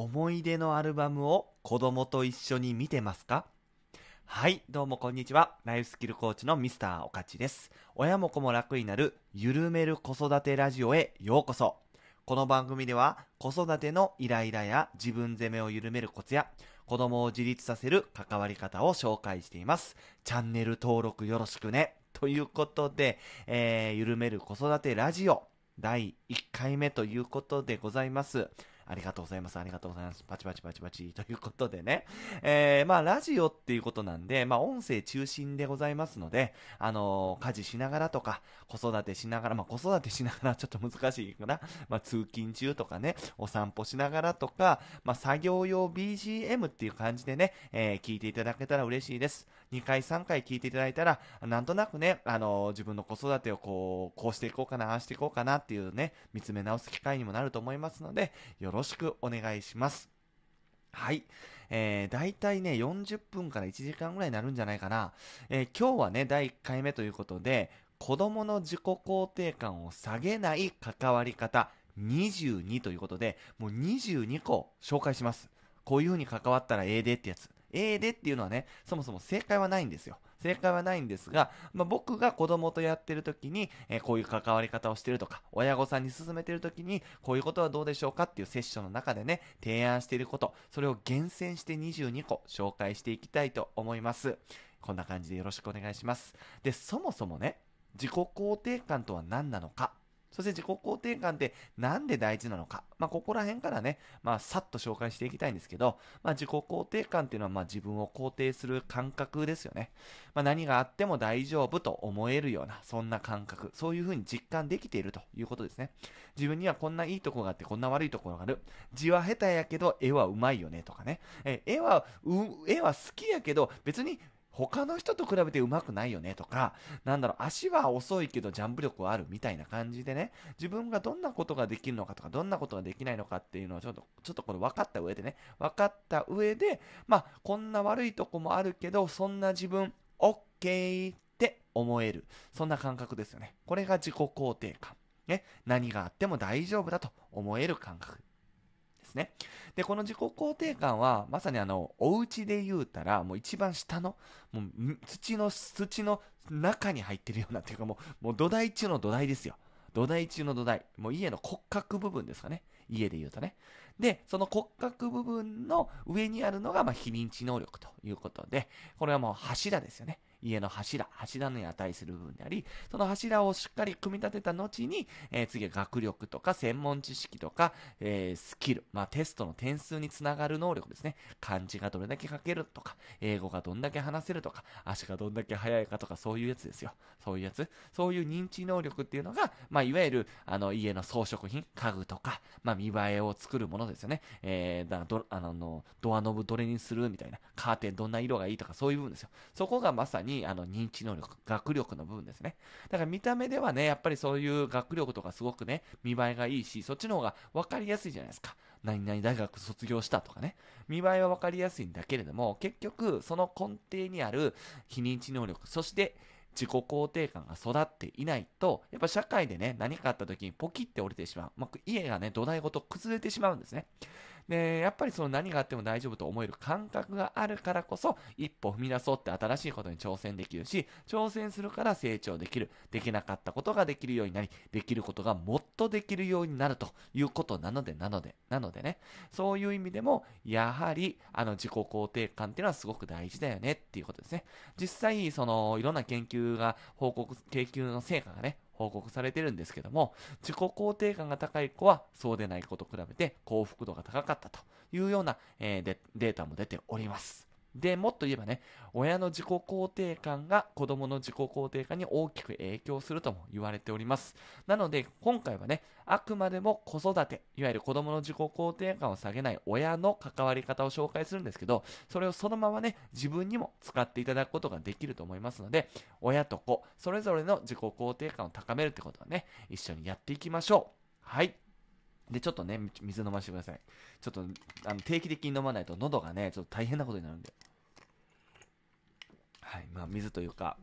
思い出のアルバムを子供と一緒に見てますかはい、どうもこんにちは。ライフスキルコーチのミスターおかちです。親も子も楽になる、ゆるめる子育てラジオへようこそ。この番組では、子育てのイライラや自分責めを緩めるコツや、子供を自立させる関わり方を紹介しています。チャンネル登録よろしくね。ということで、えー、緩める子育てラジオ第1回目ということでございます。ありがとうございます。ありがとうございます。パチパチパチパチ。ということでね。えー、まあ、ラジオっていうことなんで、まあ、音声中心でございますので、あのー、家事しながらとか、子育てしながら、まあ、子育てしながらちょっと難しいかな。まあ、通勤中とかね、お散歩しながらとか、まあ、作業用 BGM っていう感じでね、えー、聞いていただけたら嬉しいです。2回3回聞いていただいたら、なんとなくね、あのー、自分の子育てをこう、こうしていこうかな、ああしていこうかなっていうね、見つめ直す機会にもなると思いますので、よろろしくお願いします。はい。えー、大体ね、40分から1時間ぐらいになるんじゃないかな。えー、今日はね、第1回目ということで、子供の自己肯定感を下げない関わり方22ということで、もう22個紹介します。こういう風に関わったらええでってやつ。ええでっていうのはね、そもそも正解はないんですよ。正解はないんですが、まあ、僕が子供とやってる時に、えー、こういう関わり方をしてるとか、親御さんに勧めてる時に、こういうことはどうでしょうかっていうセッションの中でね、提案していること、それを厳選して22個紹介していきたいと思います。こんな感じでよろしくお願いします。で、そもそもね、自己肯定感とは何なのかそして自己肯定感ってなんで大事なのか。まあ、ここら辺からね、まあ、さっと紹介していきたいんですけど、まあ、自己肯定感っていうのは、まあ、自分を肯定する感覚ですよね。まあ、何があっても大丈夫と思えるような、そんな感覚。そういうふうに実感できているということですね。自分にはこんないいとこがあって、こんな悪いところがある。字は下手やけど、絵はうまいよね、とかね。え、絵は、絵は好きやけど、別に、他の人と比べて上手くないよねとか、なんだろう、足は遅いけどジャンプ力はあるみたいな感じでね、自分がどんなことができるのかとか、どんなことができないのかっていうのをちょっと、ちょっとこれ分かった上でね、分かった上で、まあ、こんな悪いとこもあるけど、そんな自分、OK って思える。そんな感覚ですよね。これが自己肯定感。ね、何があっても大丈夫だと思える感覚。ですね。で、この自己肯定感は、まさにあの、お家で言うたら、もう一番下の、もう土の、土の中に入ってるような、ていうかもう、もう土台中の土台ですよ。土台中の土台。もう家の骨格部分ですかね。家で言うとね。で、その骨格部分の上にあるのが、まあ、非認知能力ということで、これはもう柱ですよね。家の柱、柱に値する部分であり、その柱をしっかり組み立てた後に、えー、次は学力とか専門知識とか、えー、スキル、まあ、テストの点数につながる能力ですね。漢字がどれだけ書けるとか、英語がどんだけ話せるとか、足がどんだけ速いかとか、そういうやつですよ。そういうやつ。そういう認知能力っていうのが、まあ、いわゆる、あの、家の装飾品、家具とか、まあ、見栄えを作るものですよね。えー、だどあのドアノブどれにするみたいな、カーテンどんな色がいいとか、そういう部分ですよ。そこがまさにに、あの、認知能力、学力の部分ですね。だから見た目ではね、やっぱりそういう学力とかすごくね、見栄えがいいし、そっちの方が分かりやすいじゃないですか。何々大学卒業したとかね。見栄えは分かりやすいんだけれども、結局、その根底にある非認知能力、そして、自己肯定感が育っていないと、やっぱ社会でね、何かあった時にポキって折れてしまう。まあ、家がね、土台ごと崩れてしまうんですね。で、やっぱりその何があっても大丈夫と思える感覚があるからこそ、一歩踏み出そうって新しいことに挑戦できるし、挑戦するから成長できる。できなかったことができるようになり、できることがもっとできるようになるということなので、なので、なのでね、そういう意味でも、やはり、あの、自己肯定感っていうのはすごく大事だよねっていうことですね。実際、その、いろんな研究が報告、研究の成果がね、報告されてるんですけども、自己肯定感が高い子はそうでない子と比べて幸福度が高かったというような、えー、データも出ております。で、もっと言えばね、親の自己肯定感が子供の自己肯定感に大きく影響するとも言われております。なので、今回はね、あくまでも子育て、いわゆる子供の自己肯定感を下げない親の関わり方を紹介するんですけど、それをそのままね、自分にも使っていただくことができると思いますので、親と子、それぞれの自己肯定感を高めるってことはね、一緒にやっていきましょう。はい。で、ちょっとね、水飲ませてください。ちょっと、あの、定期的に飲まないと喉がね、ちょっと大変なことになるんで。はい。まあ、水というか、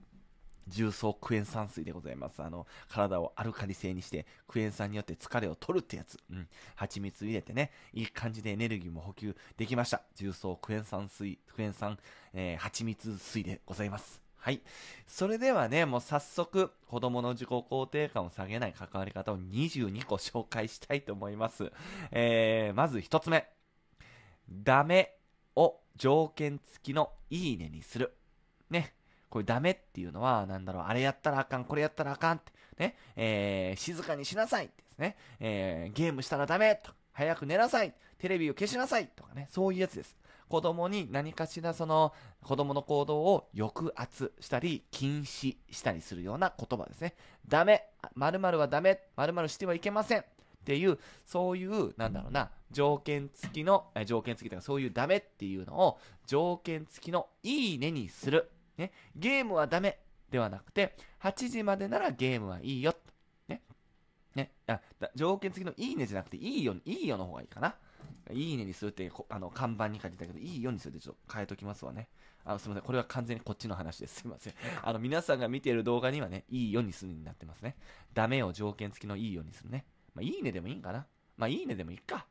重曹クエン酸水でございます。あの、体をアルカリ性にして、クエン酸によって疲れを取るってやつ。うん。蜂蜜入れてね、いい感じでエネルギーも補給できました。重曹クエン酸水、クエン酸、えー、蜂蜜水でございます。はい。それではね、もう早速、子供の自己肯定感を下げない関わり方を22個紹介したいと思います。えー、まず1つ目。ダメを条件付きのいいねにする。ね。これダメっていうのは、なんだろう、あれやったらあかん、これやったらあかんって、ね。えー、静かにしなさいですね。えー、ゲームしたらダメと。早く寝なさいテレビを消しなさいとかね、そういうやつです。子供に何かしらその子供の行動を抑圧したり禁止したりするような言葉ですね。ダメ〇〇はダメ〇〇してはいけませんっていう、そういう、なんだろうな、条件付きの、え条件付きとかそういうダメっていうのを、条件付きのいいねにする。ね、ゲームはダメではなくて、8時までならゲームはいいよ。ね。ね。あ、条件付きのいいねじゃなくて、いいよ、いいよの方がいいかな。いいねにするってあの看板に書いてたけど、いいよにするってちょっと変えときますわね。あのすみません、これは完全にこっちの話です。すみません。あの皆さんが見ている動画にはね、いいよにするになってますね。ダメを条件付きのいいよにするね。まあ、いいねでもいいんかな。まあ、いいねでもいいか。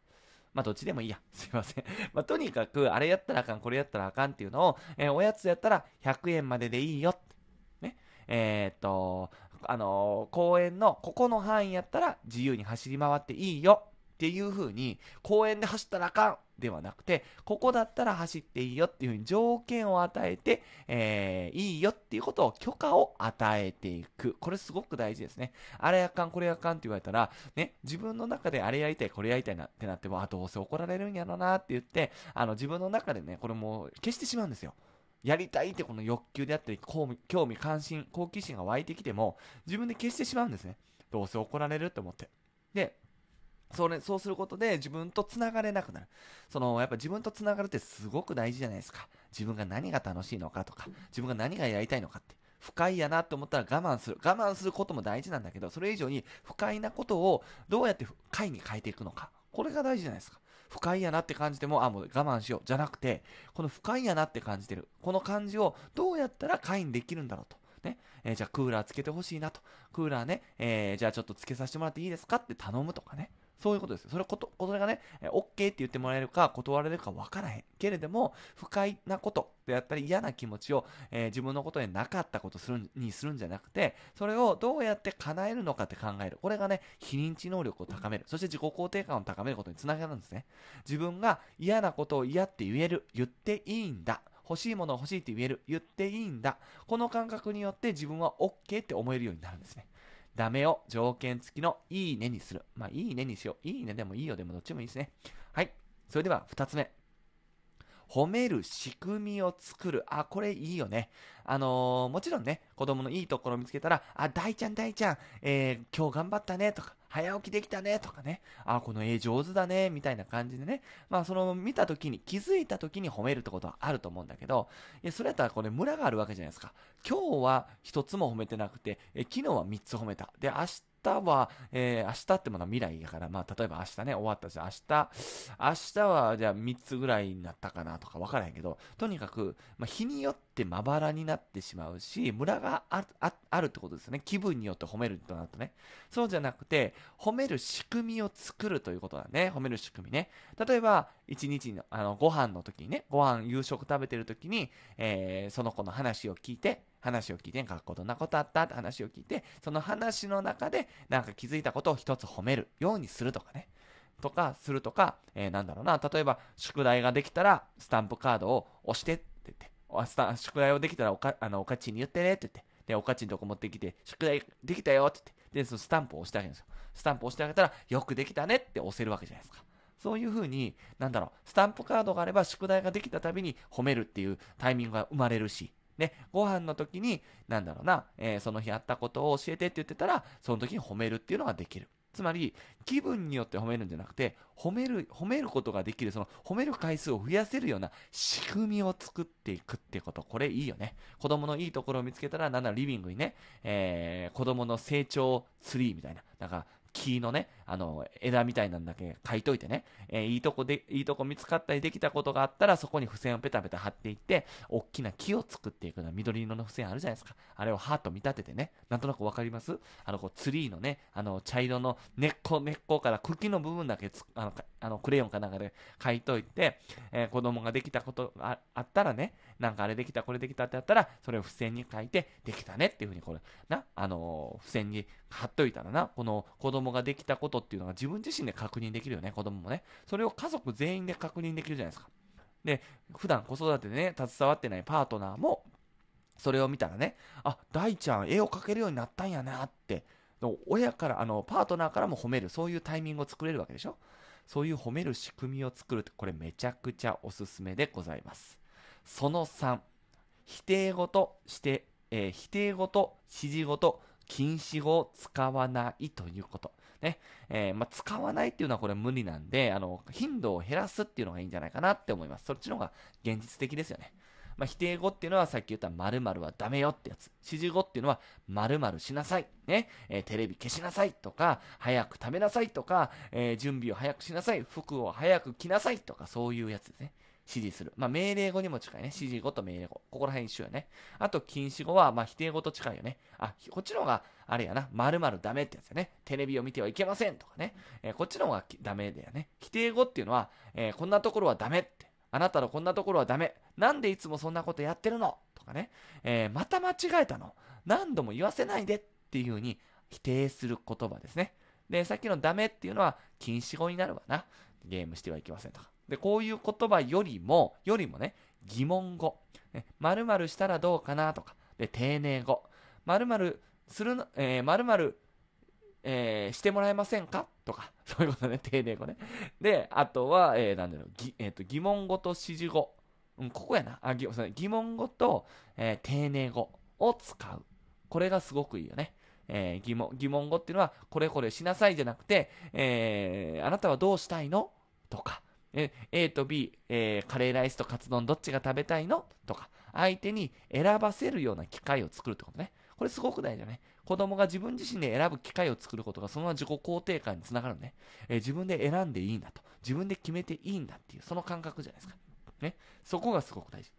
まあ、どっちでもいいや。すいません。まあ、とにかく、あれやったらあかん、これやったらあかんっていうのを、えー、おやつやったら100円まででいいよね。えー、っと、あのー、公園のここの範囲やったら自由に走り回っていいよ。っていう風に、公園で走ったらあかんではなくて、ここだったら走っていいよっていう風に条件を与えて、えー、いいよっていうことを許可を与えていく。これすごく大事ですね。あれあかん、これあかんって言われたら、ね、自分の中であれやりたい、これやりたいなってなっても、あ、どうせ怒られるんやろなって言って、あの、自分の中でね、これもう消してしまうんですよ。やりたいってこの欲求であったり、興味関心、好奇心が湧いてきても、自分で消してしまうんですね。どうせ怒られると思って。で、そね、そうすることで自分とつながれなくなるそのやっぱ自分とつながるってすごく大事じゃないですか自分が何が楽しいのかとか自分が何がやりたいのかって不快やなって思ったら我慢する我慢することも大事なんだけどそれ以上に不快なことをどうやって快に変えていくのかこれが大事じゃないですか不快やなって感じても、あ、もう我慢しよう。じゃなくて、この不快やなって感じてる。この感じをどうやったら快にできるんだろうと。ね。えー、じゃあクーラーつけてほしいなと。クーラーね、えー、じゃあちょっとつけさせてもらっていいですかって頼むとかね。そういうことです。それこと、これがね、OK って言ってもらえるか、断られるか分からへん。けれども、不快なことであったり嫌な気持ちを、えー、自分のことでなかったことするにするんじゃなくて、それをどうやって叶えるのかって考える。これがね、非認知能力を高める。そして自己肯定感を高めることにつながるんですね。自分が嫌なことを嫌って言える。言っていいんだ。欲しいものを欲しいって言える。言っていいんだ。この感覚によって自分は OK って思えるようになるんですね。ダメを条件付きのいいねにする。まあ、いいねにしよう。いいねでもいいよでもどっちもいいですね。はい。それでは2つ目。褒める仕組みを作る。あ、これいいよね。あのー、もちろんね、子供のいいところを見つけたら、あ、大ちゃん大ちゃん、えー、今日頑張ったね、とか、早起きできたね、とかね、あ、この絵上手だね、みたいな感じでね、まあその見た時に、気づいた時に褒めるってことはあると思うんだけど、いや、それやったらこれムラがあるわけじゃないですか。今日は一つも褒めてなくて、え昨日は三つ褒めた。で、明日日は、えー、明日ってものは未来やから、まあ、例えば明日ね、終わったじゃん。明日、明日は、じゃあ3つぐらいになったかなとか分からへんけど、とにかく、まあ、日によってまばらになってしまうし、ムラがあるってことですよね。気分によって褒めるとなるとね。そうじゃなくて、褒める仕組みを作るということだね。褒める仕組みね。例えば、1日の、あの、ご飯の時にね、ご飯、夕食食べてる時に、えー、その子の話を聞いて、話を聞いて、かっこどんなことあったって話を聞いて、その話の中で、なんか気づいたことを一つ褒めるようにするとかね。とか、するとか、えー、なんだろうな。例えば、宿題ができたら、スタンプカードを押してって言って、宿題をできたらおか、あの、おかちに言ってねって言って、で、おかちんとこ持ってきて、宿題できたよって言って、で、そのスタンプを押してあげるんですよ。スタンプ押してあげたら、よくできたねって押せるわけじゃないですか。そういうふうに、なんだろう、スタンプカードがあれば宿題ができたたびに褒めるっていうタイミングが生まれるし、ね、ご飯の時に、なんだろうな、えー、その日あったことを教えてって言ってたら、その時に褒めるっていうのができる。つまり、気分によって褒めるんじゃなくて、褒める、褒めることができる、その褒める回数を増やせるような仕組みを作っていくってこと。これいいよね。子供のいいところを見つけたら、なんだらリビングにね、えー、子供の成長ツリーみたいな、なんか、木のね、あの、枝みたいなんだけ書いといてね、えー、いいとこで、いいとこ見つかったりできたことがあったら、そこに付箋をペタペタ貼っていって、大きな木を作っていくの緑色の付箋あるじゃないですか。あれをハート見立ててね、なんとなくわかりますあの、こう、ツリーのね、あの、茶色の根っこ、根っこから茎の部分だけあの、あのクレヨンかなんかで書いといて、えー、子供ができたことがあったらね、なんかあれできた、これできたってあったら、それを付箋に書いて、できたねっていうふうに、これ、な、あのー、付箋に貼っといたらな、この子供ができたことことっていうのが自分自身で確認できるよね、子供もね。それを家族全員で確認できるじゃないですか。で、普段子育てでね、携わってないパートナーも、それを見たらね、あ、大ちゃん絵を描けるようになったんやなって、親から、あの、パートナーからも褒める、そういうタイミングを作れるわけでしょそういう褒める仕組みを作るって、これめちゃくちゃおすすめでございます。その3、否定語として、えー、否定語と指示語と禁止語を使わないということ。ね。えー、まあ、使わないっていうのはこれ無理なんで、あの、頻度を減らすっていうのがいいんじゃないかなって思います。そっちの方が現実的ですよね。まあ、否定語っていうのはさっき言った〇〇はダメよってやつ。指示語っていうのは〇〇しなさい。ね。えー、テレビ消しなさいとか、早く食べなさいとか、えー、準備を早くしなさい。服を早く着なさいとか、そういうやつですね。指示する。まあ、命令語にも近いね。指示語と命令語。ここら辺一緒よね。あと、禁止語は、まあ、否定語と近いよね。あ、こっちの方が、あれやな、〇〇ダメってやつよね。テレビを見てはいけませんとかね。えー、こっちの方がダメだよね。否定語っていうのは、えー、こんなところはダメって。あなたのこんなところはダメ。なんでいつもそんなことやってるのとかね。えー、また間違えたの。何度も言わせないでっていう風に否定する言葉ですね。で、さっきのダメっていうのは禁止語になるわな。ゲームしてはいけませんとか。で、こういう言葉よりも、よりもね、疑問語。まるまるしたらどうかなとか、で、丁寧語。まるまるするの、えー、まるまる、えー、してもらえませんかとか、そういうことね、丁寧語ね。で、あとは、えー、なんだろう、ぎえーと、疑問語と指示語。うん、ここやな。あぎ疑問語と、えー、丁寧語を使う。これがすごくいいよね。えー、疑問疑問語っていうのは、これこれしなさいじゃなくて、えー、あなたはどうしたいのとか、A と B、えー、カレーライスとカツ丼どっちが食べたいのとか、相手に選ばせるような機会を作るってことね。これすごく大事だね。子供が自分自身で選ぶ機会を作ることが、そのまま自己肯定感につながるね、えー、自分で選んでいいんだと。自分で決めていいんだっていう、その感覚じゃないですか。ね。そこがすごく大事。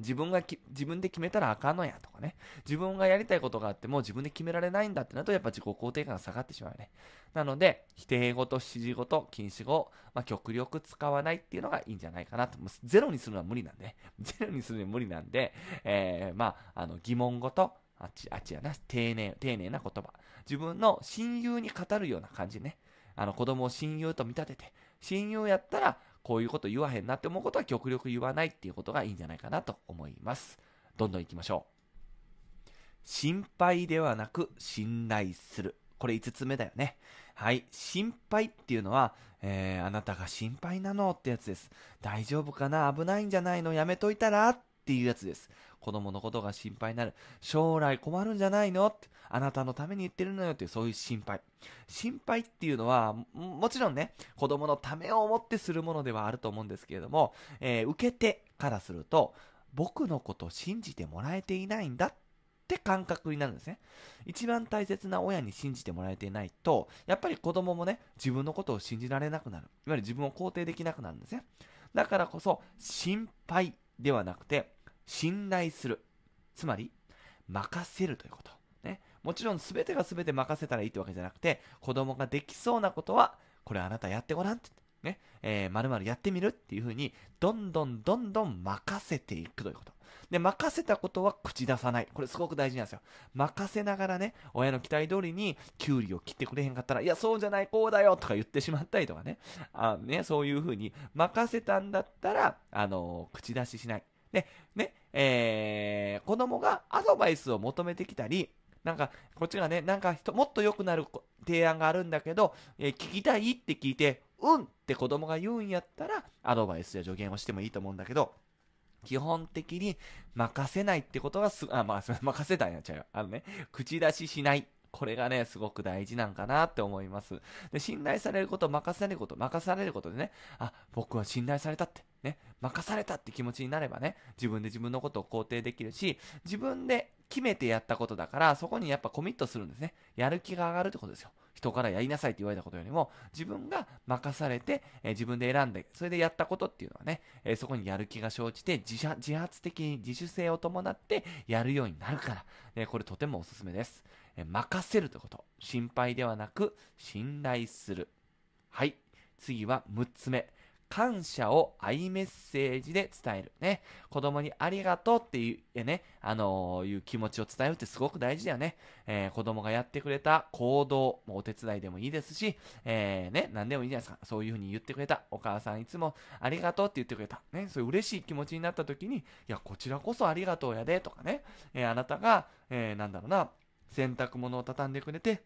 自分が自分で決めたらあかんのやとかね。自分がやりたいことがあっても自分で決められないんだってなると、やっぱ自己肯定感が下がってしまうよね。なので、否定語と指示語と禁止語を、まあ、極力使わないっていうのがいいんじゃないかなと。ゼロにするのは無理なんで、ね、ゼロにするのは無理なんで、えー、まあ、あの、疑問語と、あっち、あっちやな、丁寧、丁寧な言葉。自分の親友に語るような感じね。あの、子供を親友と見立てて、親友やったら、こういうこと言わへんなって思うことは極力言わないっていうことがいいんじゃないかなと思います。どんどん行きましょう。心配ではなく信頼する。これ5つ目だよね。はい。心配っていうのは、えー、あなたが心配なのってやつです。大丈夫かな危ないんじゃないのやめといたらっていうやつです。子供のことが心配になる。将来困るんじゃないのってあなたのために言ってるのよっていうそういう心配。心配っていうのは、もちろんね、子供のためを思ってするものではあると思うんですけれども、えー、受けてからすると、僕のこと信じてもらえていないんだって感覚になるんですね。一番大切な親に信じてもらえていないと、やっぱり子供もね、自分のことを信じられなくなる。いわゆる自分を肯定できなくなるんですね。だからこそ、心配ではなくて、信頼する。つまり、任せるということ。もちろん全てが全て任せたらいいってわけじゃなくて、子供ができそうなことは、これあなたやってごらんって。ね、えー、まるやってみるっていうふうに、どんどんどんどん任せていくということ。で、任せたことは口出さない。これすごく大事なんですよ。任せながらね、親の期待通りに、キュウリを切ってくれへんかったら、いや、そうじゃない、こうだよとか言ってしまったりとかね。あね、そういうふうに、任せたんだったら、あのー、口出ししない。で、ね、えー、子供がアドバイスを求めてきたり、なんか、こっちがね、なんかもっと良くなる提案があるんだけど、えー、聞きたいって聞いて、うんって子供が言うんやったら、アドバイスや助言をしてもいいと思うんだけど、基本的に任せないってことがす、あ、まあ、任せたんやっちゃうよ。あのね、口出ししない。これがね、すごく大事なんかなって思います。で、信頼されること、任されること、任されることでね、あ、僕は信頼されたって、ね、任されたって気持ちになればね、自分で自分のことを肯定できるし、自分で決めてやったことだから、そこにやっぱコミットするんですね。やる気が上がるってことですよ。人からやりなさいって言われたことよりも、自分が任されて、えー、自分で選んで、それでやったことっていうのはね、えー、そこにやる気が生じて自、自発的に自主性を伴ってやるようになるから、ね、これとてもおすすめです。えー、任せるということ。心配ではなく、信頼する。はい。次は6つ目。感謝を愛メッセージで伝える。ね。子供にありがとうっていう、ね、あのー、いう気持ちを伝えるってすごく大事だよね。えー、子供がやってくれた行動、お手伝いでもいいですし、えー、ね、何でもいいじゃないですか。そういうふうに言ってくれた。お母さんいつもありがとうって言ってくれた。ね。そういう嬉しい気持ちになった時に、いや、こちらこそありがとうやで、とかね。えあなたが、えなんだろうな、洗濯物を畳んでくれて、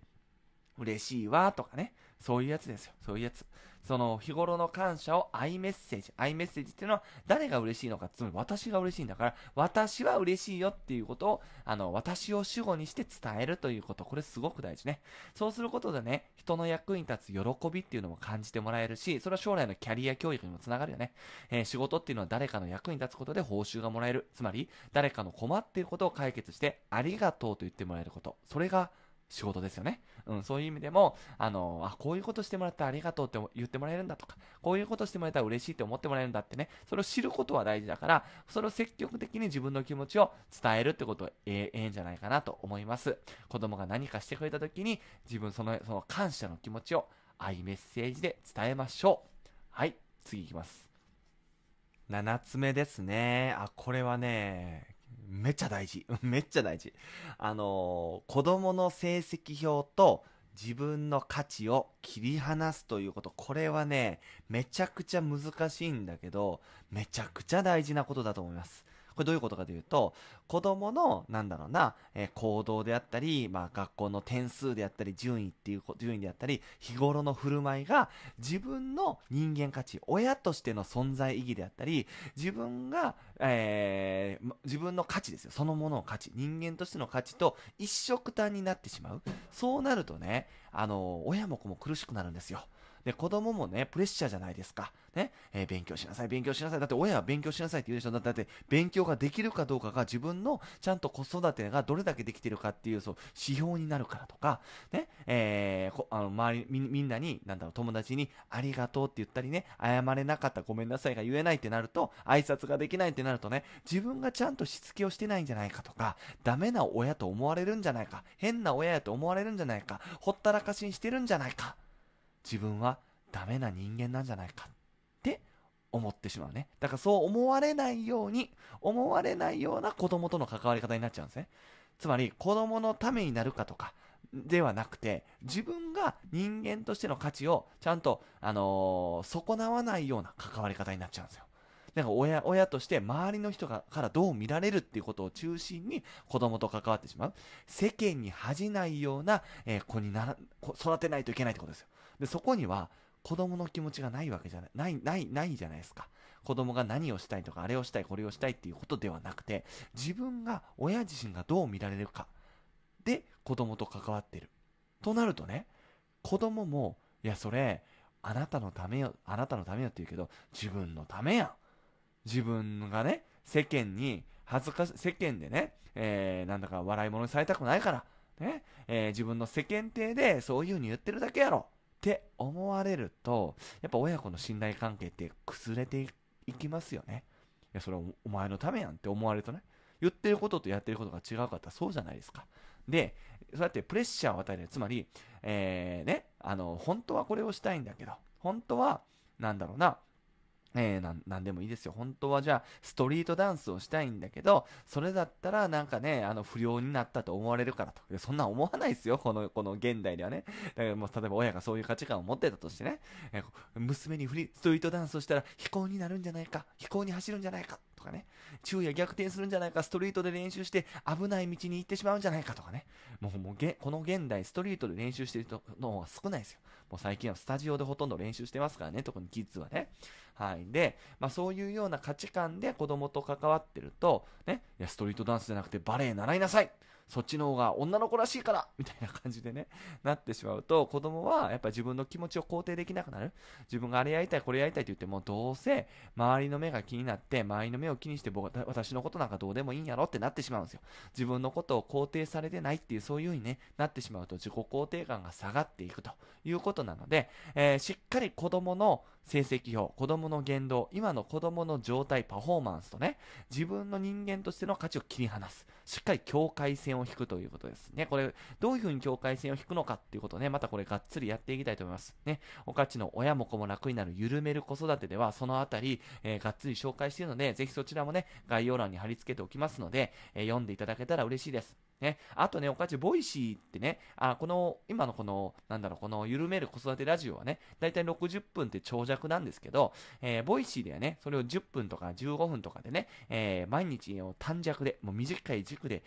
嬉しいわ、とかね。そういうやつですよ。そういうやつ。その日頃の感謝をアイメッセージ、アイメッセージっていうのは誰が嬉しいのか、つまり私が嬉しいんだから、私は嬉しいよっていうことを、あの、私を主語にして伝えるということ、これすごく大事ね。そうすることでね、人の役に立つ喜びっていうのも感じてもらえるし、それは将来のキャリア教育にもつながるよね。えー、仕事っていうのは誰かの役に立つことで報酬がもらえる。つまり、誰かの困っていることを解決して、ありがとうと言ってもらえること。それが、仕事ですよね。うん、そういう意味でも、あの、あ、こういうことしてもらったらありがとうって言ってもらえるんだとか、こういうことしてもらえたら嬉しいって思ってもらえるんだってね、それを知ることは大事だから、それを積極的に自分の気持ちを伝えるってことはえええんじゃないかなと思います。子供が何かしてくれた時に、自分その、その感謝の気持ちを愛メッセージで伝えましょう。はい、次いきます。7つ目ですね。あ、これはね、めっちゃ大事。めっちゃ大事。あのー、子供の成績表と自分の価値を切り離すということ。これはね、めちゃくちゃ難しいんだけど、めちゃくちゃ大事なことだと思います。これどういうことかというと、子供の、なんだろうな、えー、行動であったり、まあ学校の点数であったり、順位っていう、順位であったり、日頃の振る舞いが自分の人間価値、親としての存在意義であったり、自分が、えー、自分の価値ですよ。そのものの価値。人間としての価値と一緒くたになってしまう。そうなるとね、あの、親も子も苦しくなるんですよ。で、子供もね、プレッシャーじゃないですか。ね、えー、勉強しなさい、勉強しなさい。だって親は勉強しなさいって言うでしょ。だって、勉強ができるかどうかが自分のちゃんと子育てがどれだけできてるかっていう、そう、指標になるからとか、ね、えー、あの、周りみ、みんなに、なんだろう、友達に、ありがとうって言ったりね、謝れなかった、ごめんなさいが言えないってなると、挨拶ができないってなるとね、自分がちゃんとしつけをしてないんじゃないかとか、ダメな親と思われるんじゃないか、変な親やと思われるんじゃないか、ほったらかしにしてるんじゃないか、自分はダメな人間なんじゃないかって思ってしまうね。だからそう思われないように、思われないような子供との関わり方になっちゃうんですね。つまり子供のためになるかとか、ではなくて、自分が人間としての価値をちゃんと、あのー、損なわないような関わり方になっちゃうんですよ。なんか親、親として周りの人がからどう見られるっていうことを中心に子供と関わってしまう。世間に恥じないような、えー、子になら、育てないといけないってことですよ。で、そこには子供の気持ちがないわけじゃない、ない、ない、ないじゃないですか。子供が何をしたいとか、あれをしたい、これをしたいっていうことではなくて、自分が、親自身がどう見られるか。で、子供と関わってる。となるとね、子供も、いや、それ、あなたのためよ、あなたのためよって言うけど、自分のためやん。自分がね、世間に、恥ずかし、世間でね、えー、なんだか笑い物にされたくないから、ね、えー、自分の世間体でそういう風に言ってるだけやろ。って思われると、やっぱ親子の信頼関係って崩れていきますよね。いや、それはお前のためやんって思われるとね。言ってることとやってることが違うかったらそうじゃないですか。で、そうやってプレッシャーを与える。つまり、えー、ね、あの、本当はこれをしたいんだけど、本当は、なんだろうな、えー、なんでもいいですよ。本当はじゃあ、ストリートダンスをしたいんだけど、それだったらなんかね、あの、不良になったと思われるからと。そんな思わないですよ。この、この現代ではね。だからもう、例えば親がそういう価値観を持ってたとしてね、えー、娘にフリ、ストリートダンスをしたら、非行になるんじゃないか、非行に走るんじゃないか、とかね、昼夜逆転するんじゃないか、ストリートで練習して危ない道に行ってしまうんじゃないかとかね、もうもうげこの現代、ストリートで練習してる人の方が少ないですよ。もう最近はスタジオでほとんど練習してますからね、特にキッズはね。はい。で、まあそういうような価値観で子供と関わってると、ね、いや、ストリートダンスじゃなくてバレエ習いなさいそっちの方が女の子らしいからみたいな感じでね、なってしまうと、子供はやっぱ自分の気持ちを肯定できなくなる。自分があれやりたい、これやりたいって言っても、どうせ周りの目が気になって、周りの目を気にして僕、私のことなんかどうでもいいんやろってなってしまうんですよ。自分のことを肯定されてないっていう、そういう風にね、なってしまうと自己肯定感が下がっていくということなので、えー、しっかり子供の成績表、子供の言動、今の子供の状態、パフォーマンスとね、自分の人間としての価値を切り離す。しっかり境界線線を引くということですね。これ、どういうふうに境界線を引くのかっていうことをね、またこれがっつりやっていきたいと思います。ね、おかちの親も子も楽になる緩める子育てでは、そのあたり、えー、がっつり紹介しているので、ぜひそちらもね、概要欄に貼り付けておきますので、えー、読んでいただけたら嬉しいです。ね、あとね、おかち、ボイシーってね、あこの、今のこの、なんだろう、この、緩める子育てラジオはね、だいたい60分って長尺なんですけど、えー、ボイシーではね、それを10分とか15分とかでね、えー、毎日を短尺で、もう短い軸で、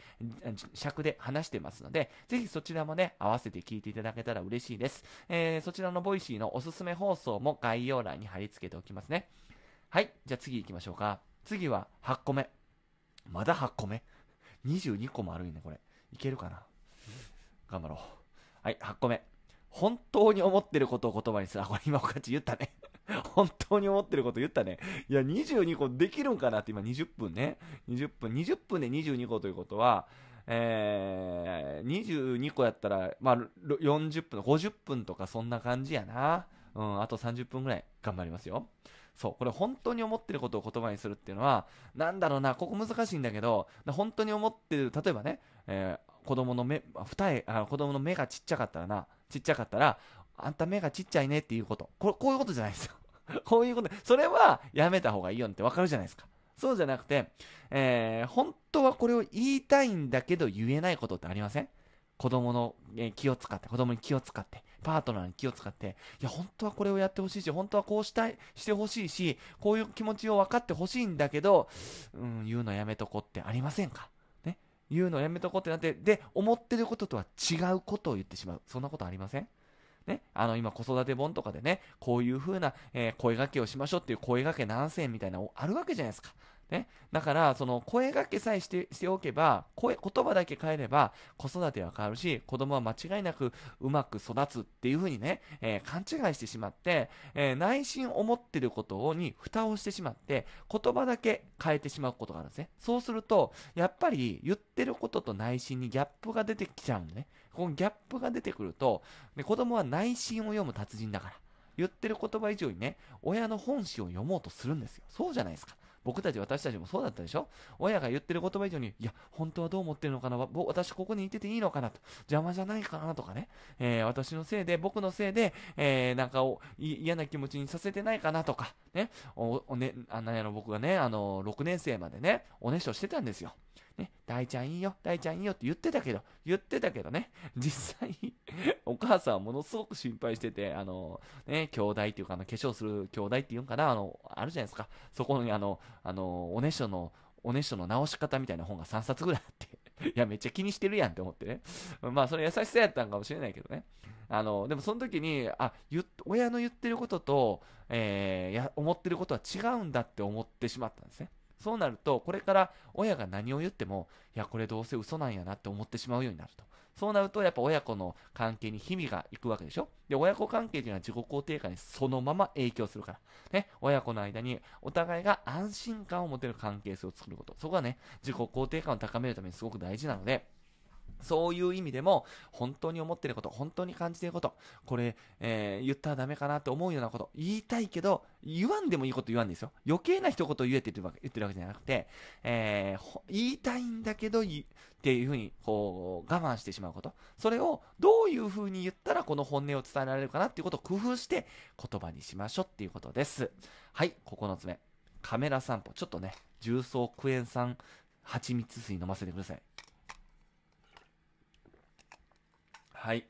尺で話してますので、ぜひそちらもね、合わせて聞いていただけたら嬉しいです。えー、そちらのボイシーのおすすめ放送も概要欄に貼り付けておきますね。はい、じゃあ次行きましょうか。次は8個目。まだ8個目22個もあるんねこれ。いけるかな頑張ろう。はい、8個目。本当に思ってることを言葉にする。あ、これ今おかち言ったね。本当に思ってること言ったね。いや、22個できるんかなって今20分ね。20分。20分で22個ということは、えー、22個やったら、まあ、40分、50分とかそんな感じやな。うん、あと30分ぐらい頑張りますよ。そう、これ本当に思ってることを言葉にするっていうのは、なんだろうな、ここ難しいんだけど、本当に思ってる、例えばね、えー、子供の目、二重、あ子供の目がちっちゃかったらな、ちっちゃかったら、あんた目がちっちゃいねっていうこと。これ、こういうことじゃないですよ。こういうこと。それはやめた方がいいよってわかるじゃないですか。そうじゃなくて、えー、本当はこれを言いたいんだけど言えないことってありません子供の、えー、気を使って、子供に気を使って、パートナーに気を使って、いや、本当はこれをやってほしいし、本当はこうしたい、してほしいし、こういう気持ちを分かってほしいんだけど、うん、言うのやめとこってありませんかね。言うのやめとこってなって、で、思ってることとは違うことを言ってしまう。そんなことありませんね、あの今子育て本とかでね、こういう風な、えー、声がけをしましょうっていう声がけ何千みたいなのあるわけじゃないですか。ね、だからその声がけさえしてしておけば声言葉だけ変えれば子育ては変わるし子供は間違いなくうまく育つっていうふうにね、えー、勘違いしてしまって、えー、内心思ってることに蓋をしてしまって言葉だけ変えてしまうことがあるんですねそうするとやっぱり言ってることと内心にギャップが出てきちゃうんでねこのギャップが出てくると、ね、子供は内心を読む達人だから言ってる言葉以上にね親の本心を読もうとするんですよそうじゃないですか僕たち、私たちもそうだったでしょ親が言ってる言葉以上に、いや、本当はどう思ってるのかな私ここにいてていいのかなと。邪魔じゃないかなとかね。えー、私のせいで、僕のせいで、えー、なんかを嫌な気持ちにさせてないかなとか、ね。お、おね、あ、の僕がね、あの、6年生までね、おねしょしてたんですよ。ね、大ちゃんいいよ、大ちゃんいいよって言ってたけど、言ってたけどね、実際お母さんはものすごく心配してて、あの、ね、兄弟っていうか、あの、化粧する兄弟っていうんかな、あの、あるじゃないですか。そこにあの、あの、おねしょの、おねしょの直し方みたいな本が3冊ぐらいあって いや、めっちゃ気にしてるやんって思ってね。まあ、それ優しさやったんかもしれないけどね。あの、でもその時に、あ、親の言ってることと、えー、や、思ってることは違うんだって思ってしまったんですね。そうなると、これから親が何を言っても、いや、これどうせ嘘なんやなって思ってしまうようになると。そうなると、やっぱ親子の関係に日々が行くわけでしょで、親子関係というのは自己肯定感にそのまま影響するから。ね、親子の間にお互いが安心感を持てる関係性を作ること。そこはね、自己肯定感を高めるためにすごく大事なので、そういう意味でも、本当に思ってること、本当に感じてること、これ、えー、言ったらダメかなって思うようなこと、言いたいけど、言わんでもいいこと言わんですよ。余計な一言言えって言ってるわけじゃなくて、えー、言いたいんだけど、っていうふうに、こう、我慢してしまうこと。それを、どういうふうに言ったら、この本音を伝えられるかなっていうことを工夫して、言葉にしましょうっていうことです。はい、9つ目。カメラ散歩。ちょっとね、重曹クエン酸、蜂蜜水飲ませてください。はい。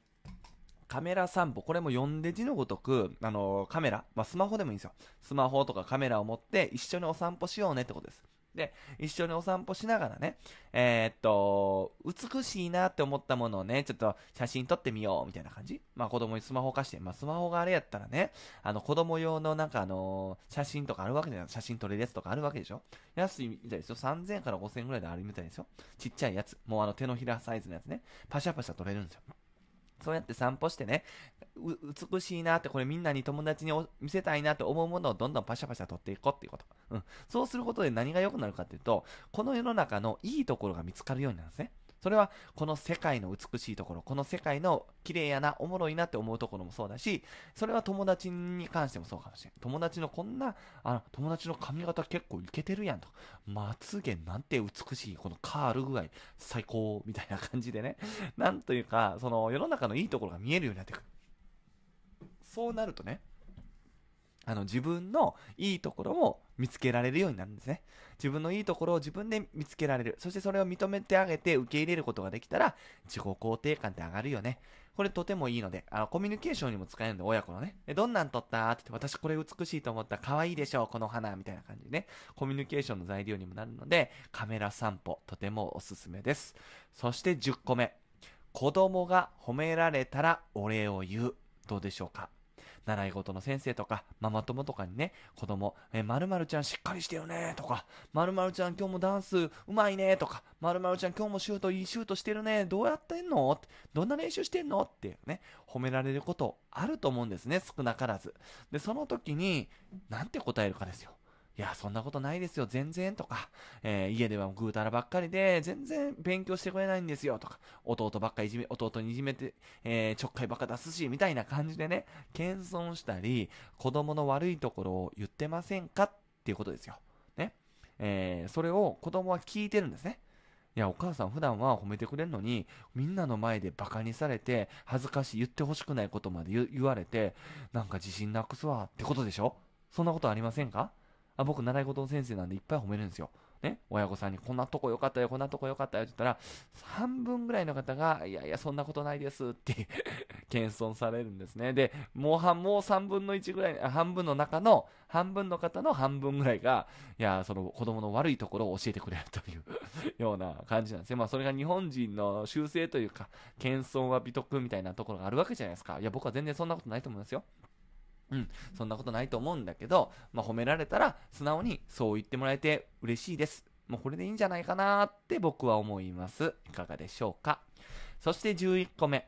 カメラ散歩、これも読んで字のごとく、あのー、カメラ、まあ、スマホでもいいんですよ。スマホとかカメラを持って一緒にお散歩しようねってことです。で、一緒にお散歩しながらね、えー、っと、美しいなって思ったものをね、ちょっと写真撮ってみようみたいな感じまあ子供にスマホ貸して、まあスマホがあれやったらね、あの子供用のなんかあのー、写真とかあるわけじゃない写真撮れるやつとかあるわけでしょ安いみたいですよ。3000から5000ぐらいであるみたいですよ。ちっちゃいやつ。もうあの手のひらサイズのやつね。パシャパシャ撮れるんですよ。そうやって散歩してね、美しいなって、これみんなに友達に見せたいなって思うものをどんどんパシャパシャ取っていこうっていうこと。うん。そうすることで何が良くなるかっていうと、この世の中のいいところが見つかるようになるんですね。それはこの世界の美しいところ、この世界の綺麗やな、おもろいなって思うところもそうだし、それは友達に関してもそうかもしれん。友達のこんな、あの、友達の髪型結構いけてるやんと。まつげなんて美しい、このカール具合、最高、みたいな感じでね。なんというか、その世の中のいいところが見えるようになってくる。そうなるとね、あの、自分のいいところを見つけられるようになるんですね。自分のいいところを自分で見つけられる。そしてそれを認めてあげて受け入れることができたら、自己肯定感って上がるよね。これとてもいいので、あの、コミュニケーションにも使えるんで、親子のね。え、どんなん撮ったって言って、私これ美しいと思った。可愛いでしょこの花。みたいな感じでね。コミュニケーションの材料にもなるので、カメラ散歩、とてもおすすめです。そして10個目。子供が褒められたらお礼を言う。どうでしょうか習い事の先生とか、ママ友とかにね、子供、えるまるちゃんしっかりしてるねとか、まるちゃん今日もダンスうまいねとか、まるちゃん今日もシュートいいシュートしてるねどうやってんのどんな練習してんのってね、褒められることあると思うんですね、少なからず。で、その時に、なんて答えるかですよ。いや、そんなことないですよ、全然とか、えー、家ではぐうたらばっかりで、全然勉強してくれないんですよとか、弟ばっかいじめ、弟にいじめて、えー、ちょっかいばっか出すし、みたいな感じでね、謙遜したり、子供の悪いところを言ってませんかっていうことですよ。ね。えー、それを子供は聞いてるんですね。いや、お母さん普段は褒めてくれるのに、みんなの前でバカにされて、恥ずかしい、言ってほしくないことまで言われて、なんか自信なくすわってことでしょそんなことありませんかあ僕、習い事の先生なんでいっぱい褒めるんですよ。ね、親御さんにこんなとこ良かったよ、こんなとこ良かったよって言ったら、半分ぐらいの方が、いやいや、そんなことないですって 謙遜されるんですね。で、もう半、もう3分の1ぐらい、半分の中の、半分の方の半分ぐらいが、いや、その子供の悪いところを教えてくれるという ような感じなんですね。まあ、それが日本人の習性というか、謙遜は美徳みたいなところがあるわけじゃないですか。いや、僕は全然そんなことないと思いますよ。うん、そんなことないと思うんだけど、まあ、褒められたら素直にそう言ってもらえて嬉しいです。もうこれでいいんじゃないかなって僕は思います。いかがでしょうか。そして11個目。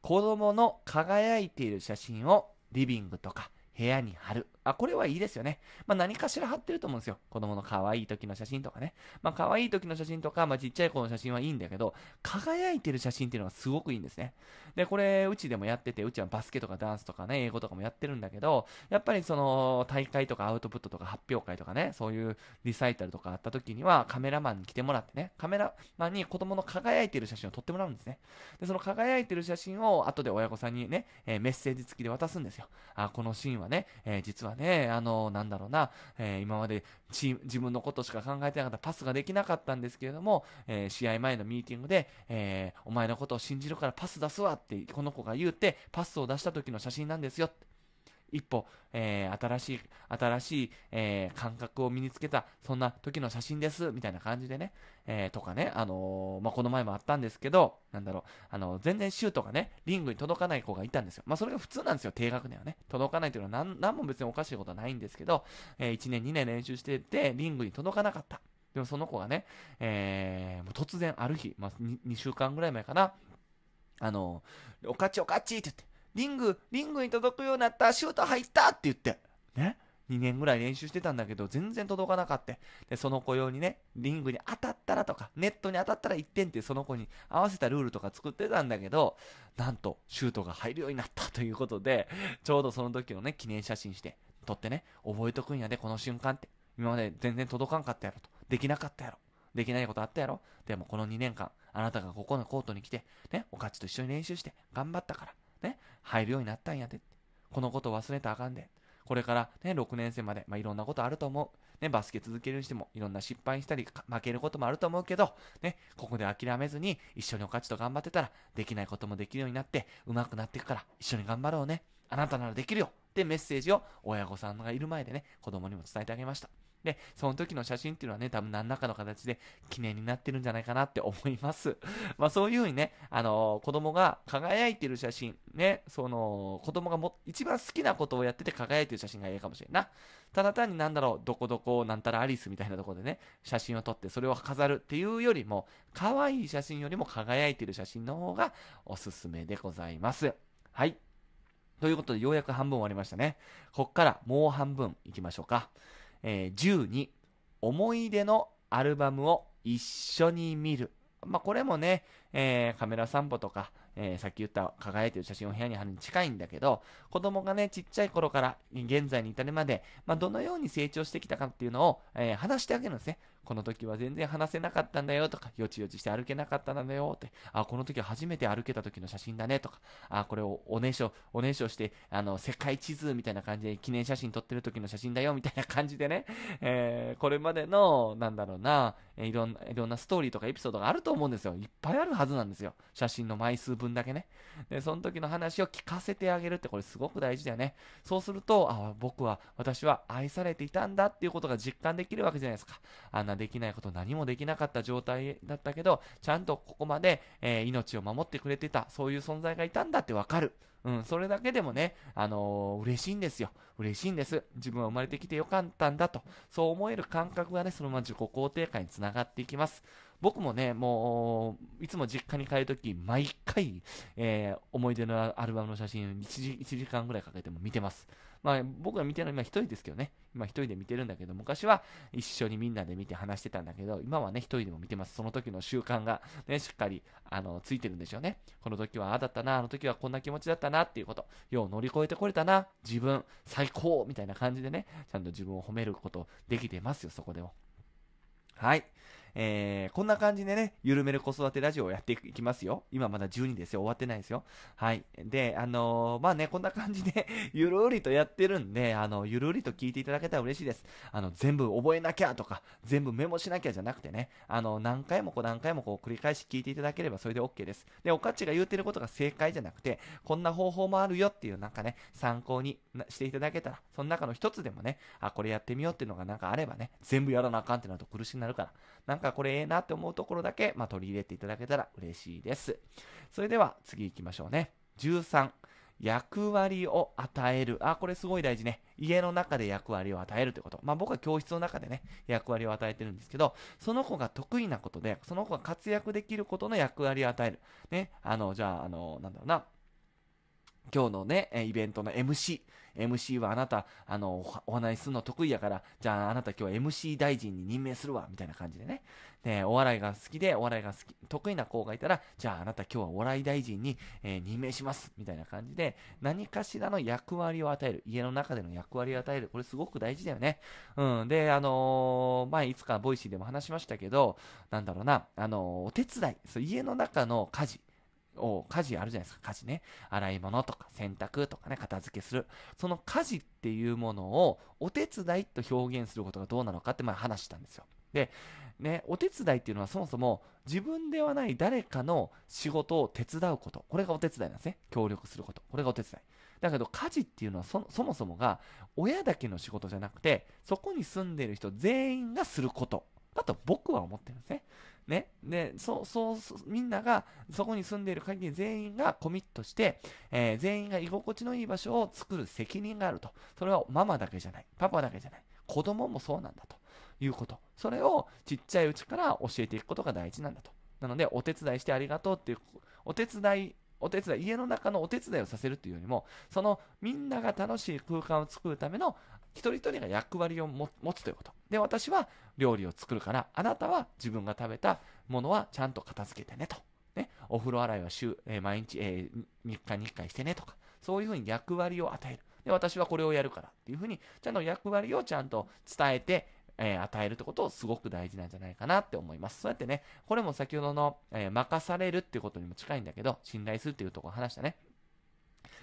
子供の輝いている写真をリビングとか部屋に貼る。あ、これはいいですよね。まあ、何かしら貼ってると思うんですよ。子供の可愛い時の写真とかね。まあ、可愛い時の写真とか、まあ、ちっちゃい子の写真はいいんだけど、輝いてる写真っていうのがすごくいいんですね。で、これ、うちでもやってて、うちはバスケとかダンスとかね、英語とかもやってるんだけど、やっぱりその、大会とかアウトプットとか発表会とかね、そういうリサイタルとかあった時には、カメラマンに来てもらってね、カメラマンに子供の輝いてる写真を撮ってもらうんですね。で、その輝いてる写真を、後で親御さんにね、えー、メッセージ付きで渡すんですよ。あ、このシーンはね、えー、実はね、あの、なんだろうな、えー、今までチーム、自分のことしか考えてなかった、パスができなかったんですけれども、えー、試合前のミーティングで、えー、お前のことを信じるからパス出すわって、この子が言うて、パスを出した時の写真なんですよって。一歩、えー、新しい、新しい、えー、感覚を身につけた、そんな時の写真です、みたいな感じでね、えー、とかね、あのまあ、この前もあったんですけど、なんだろう、あの全然シュートがね、リングに届かない子がいたんですよ。まあ、それが普通なんですよ、低学年はね。届かないというのは何、も別におかしいことはないんですけど、えー、1年、2年練習してて、リングに届かなかった。でもその子がね、えー、もう突然ある日、まあ2、2週間ぐらい前かな、あの、おかちおかちって言って、リング、リングに届くようになった、シュート入ったって言って、ね。2年ぐらい練習してたんだけど、全然届かなかった。で、その子用にね、リングに当たったらとか、ネットに当たったら1点ってその子に合わせたルールとか作ってたんだけど、なんと、シュートが入るようになったということで、ちょうどその時のね、記念写真して、撮ってね、覚えとくんやで、この瞬間って。今まで全然届かんかったやろと。できなかったやろ。できないことあったやろ。でもこの2年間、あなたがここのコートに来て、ね、おかちと一緒に練習して、頑張ったから。ね、入るようになったんやで。このこと忘れたらあかんで。これからね、6年生まで、まあ、いろんなことあると思う。ね、バスケ続けるにしても、いろんな失敗したり、負けることもあると思うけど、ね、ここで諦めずに、一緒にお勝ちと頑張ってたら、できないこともできるようになって、上手くなっていくから、一緒に頑張ろうね。あなたならできるよってメッセージを親御さんがいる前でね、子供にも伝えてあげました。で、その時の写真っていうのはね、多分何らかの形で記念になってるんじゃないかなって思います。まあそういうふうにね、あのー、子供が輝いてる写真、ね、その、子供がも、一番好きなことをやってて輝いてる写真がいいかもしれんな。ただ単になんだろう、どこどこ、なんたらアリスみたいなところでね、写真を撮ってそれを飾るっていうよりも、可愛い写真よりも輝いてる写真の方がおすすめでございます。はい。ということで、ようやく半分終わりましたね。こっからもう半分いきましょうか。えー、12、思い出のアルバムを一緒に見る。まあ、これもね、えー、カメラ散歩とか、えー、さっき言った輝いてる写真を部屋に貼るに近いんだけど、子供がね、ちっちゃい頃から現在に至るまで、まあ、どのように成長してきたかっていうのを、えー、話してあげるんですね。この時は全然話せなかったんだよとか、よちよちして歩けなかったんだよって、あ、この時は初めて歩けた時の写真だねとか、あ、これをおねしょ、おねしょして、あの、世界地図みたいな感じで記念写真撮ってる時の写真だよみたいな感じでね、えー、これまでの、なんだろうな、いろんな、いろんなストーリーとかエピソードがあると思うんですよ。いっぱいあるはずなんですよ。写真の枚数分だけね。で、その時の話を聞かせてあげるって、これすごく大事だよね。そうすると、あ、僕は、私は愛されていたんだっていうことが実感できるわけじゃないですか。あができないこと何もできなかった状態だったけど、ちゃんとここまで、えー、命を守ってくれてた、そういう存在がいたんだってわかる。うん、それだけでもね、あのー、嬉しいんですよ。嬉しいんです。自分は生まれてきてよかったんだと。そう思える感覚がね、そのまま自己肯定感につながっていきます。僕もね、もう、いつも実家に帰るとき、毎回、えー、思い出のアルバムの写真1 1時間ぐらいかけても見てます。まあ僕が見てるのは今一人ですけどね、今一人で見てるんだけど、昔は一緒にみんなで見て話してたんだけど、今はね、一人でも見てます。その時の習慣がね、しっかり、あの、ついてるんでしょうね。この時はああだったな、あの時はこんな気持ちだったなっていうこと、よう乗り越えてこれたな、自分、最高みたいな感じでね、ちゃんと自分を褒めることできてますよ、そこでも。はい。えー、こんな感じでね、ゆるめる子育てラジオをやっていきますよ。今まだ12ですよ。終わってないですよ。はい。で、あのー、まあね、こんな感じで ゆるりとやってるんで、あの、ゆるりと聞いていただけたら嬉しいです。あの、全部覚えなきゃとか、全部メモしなきゃじゃなくてね、あの、何回もこう何回もこう繰り返し聞いていただければそれで OK です。で、おかっちが言ってることが正解じゃなくて、こんな方法もあるよっていうなんかね、参考にしていただけたら、その中の一つでもね、あ、これやってみようっていうのがなんかあればね、全部やらなあかんってなると苦しくなるから、なんかこれええなって思うところだけ、まあ、取り入れていただけたら嬉しいです。それでは次行きましょうね。13。役割を与える。あ、これすごい大事ね。家の中で役割を与えるということ。まあ僕は教室の中でね、役割を与えてるんですけど、その子が得意なことで、その子が活躍できることの役割を与える。ね、あの、じゃあ、あの、なんだろうな。今日のね、イベントの MC。MC はあなた、あの、お話しするの得意やから、じゃああなた今日 MC 大臣に任命するわ、みたいな感じでね。で、お笑いが好きで、お笑いが好き、得意な子がいたら、じゃああなた今日はお笑い大臣に、えー、任命します、みたいな感じで、何かしらの役割を与える。家の中での役割を与える。これすごく大事だよね。うん。で、あのー、前いつかボイシーでも話しましたけど、なんだろうな、あのー、お手伝い。そう、家の中の家事。を家事あるじゃないですか、家事ね。洗い物とか洗濯とかね、片付けする。その家事っていうものをお手伝いと表現することがどうなのかって前話したんですよ。で、ね、お手伝いっていうのはそもそも自分ではない誰かの仕事を手伝うこと。これがお手伝いなんですね。協力すること。これがお手伝い。だけど家事っていうのはそもそもが親だけの仕事じゃなくて、そこに住んでる人全員がすることだと僕は思ってるんですね。ね。で、そう、そう、みんなが、そこに住んでいる限り全員がコミットして、えー、全員が居心地のいい場所を作る責任があると。それはママだけじゃない。パパだけじゃない。子供もそうなんだということ。それをちっちゃいうちから教えていくことが大事なんだと。なので、お手伝いしてありがとうっていう、お手伝いお手伝い、家の中のお手伝いをさせるというよりも、そのみんなが楽しい空間を作るための一人一人が役割を持つということ。で、私は料理を作るから、あなたは自分が食べたものはちゃんと片付けてねと。ね、お風呂洗いは週、えー、毎日、えー、3日に1回してねとか、そういうふうに役割を与える。で、私はこれをやるからっていうふうに、ちゃんと役割をちゃんと伝えて、えー、与えるってことをすごく大事なんじゃないかなって思います。そうやってね、これも先ほどの、え任されるっていうことにも近いんだけど、信頼するっていうところ話したね。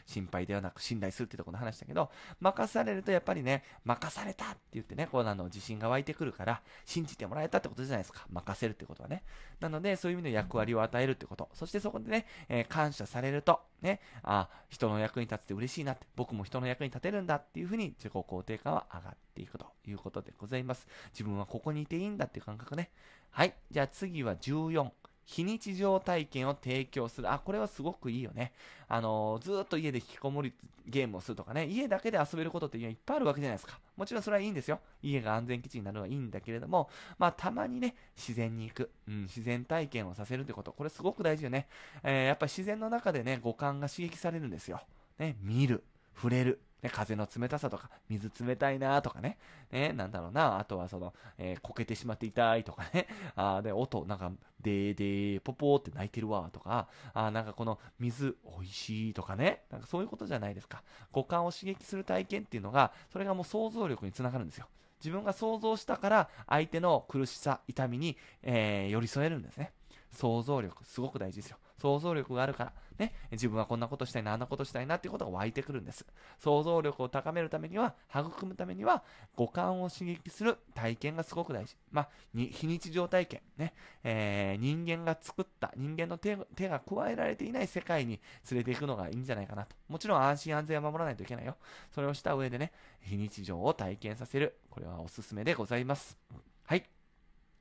心配ではなく信頼するってとこの話だけど、任されるとやっぱりね、任されたって言ってね、こうなの、自信が湧いてくるから、信じてもらえたってことじゃないですか。任せるってことはね。なので、そういう意味の役割を与えるってこと。そしてそこでね、えー、感謝されると、ね、あ、人の役に立つって嬉しいなって、僕も人の役に立てるんだっていうふうに自己肯定感は上がっていくということでございます。自分はここにいていいんだっていう感覚ね。はい。じゃあ次は14。非日常体験を提供する。あ、これはすごくいいよね。あのー、ずっと家で引きこもりゲームをするとかね、家だけで遊べることっていうのはいっぱいあるわけじゃないですか。もちろんそれはいいんですよ。家が安全基地になるのはいいんだけれども、まあ、たまにね、自然に行く。うん、自然体験をさせるってこと。これすごく大事よね。えー、やっぱり自然の中でね、五感が刺激されるんですよ。ね、見る、触れる、ね、風の冷たさとか、水冷たいなとかね、ね、なんだろうな、あとはその、えー、こけてしまって痛いとかね、あで、音、なんか、でーでー、ぽぽーって泣いてるわとか、あなんかこの水、美味しいとかね、なんかそういうことじゃないですか。五感を刺激する体験っていうのが、それがもう想像力につながるんですよ。自分が想像したから相手の苦しさ、痛みに、えー、寄り添えるんですね。想像力、すごく大事ですよ。想像力があるから、ね、自分はこんなことしたいな、あんなことしたいなっていうことが湧いてくるんです。想像力を高めるためには、育むためには、五感を刺激する体験がすごく大事。まあ、非日常体験、ね、えー、人間が作った、人間の手が加えられていない世界に連れていくのがいいんじゃないかなと。もちろん安心安全は守らないといけないよ。それをした上でね、非日常を体験させる。これはおすすめでございます。はい。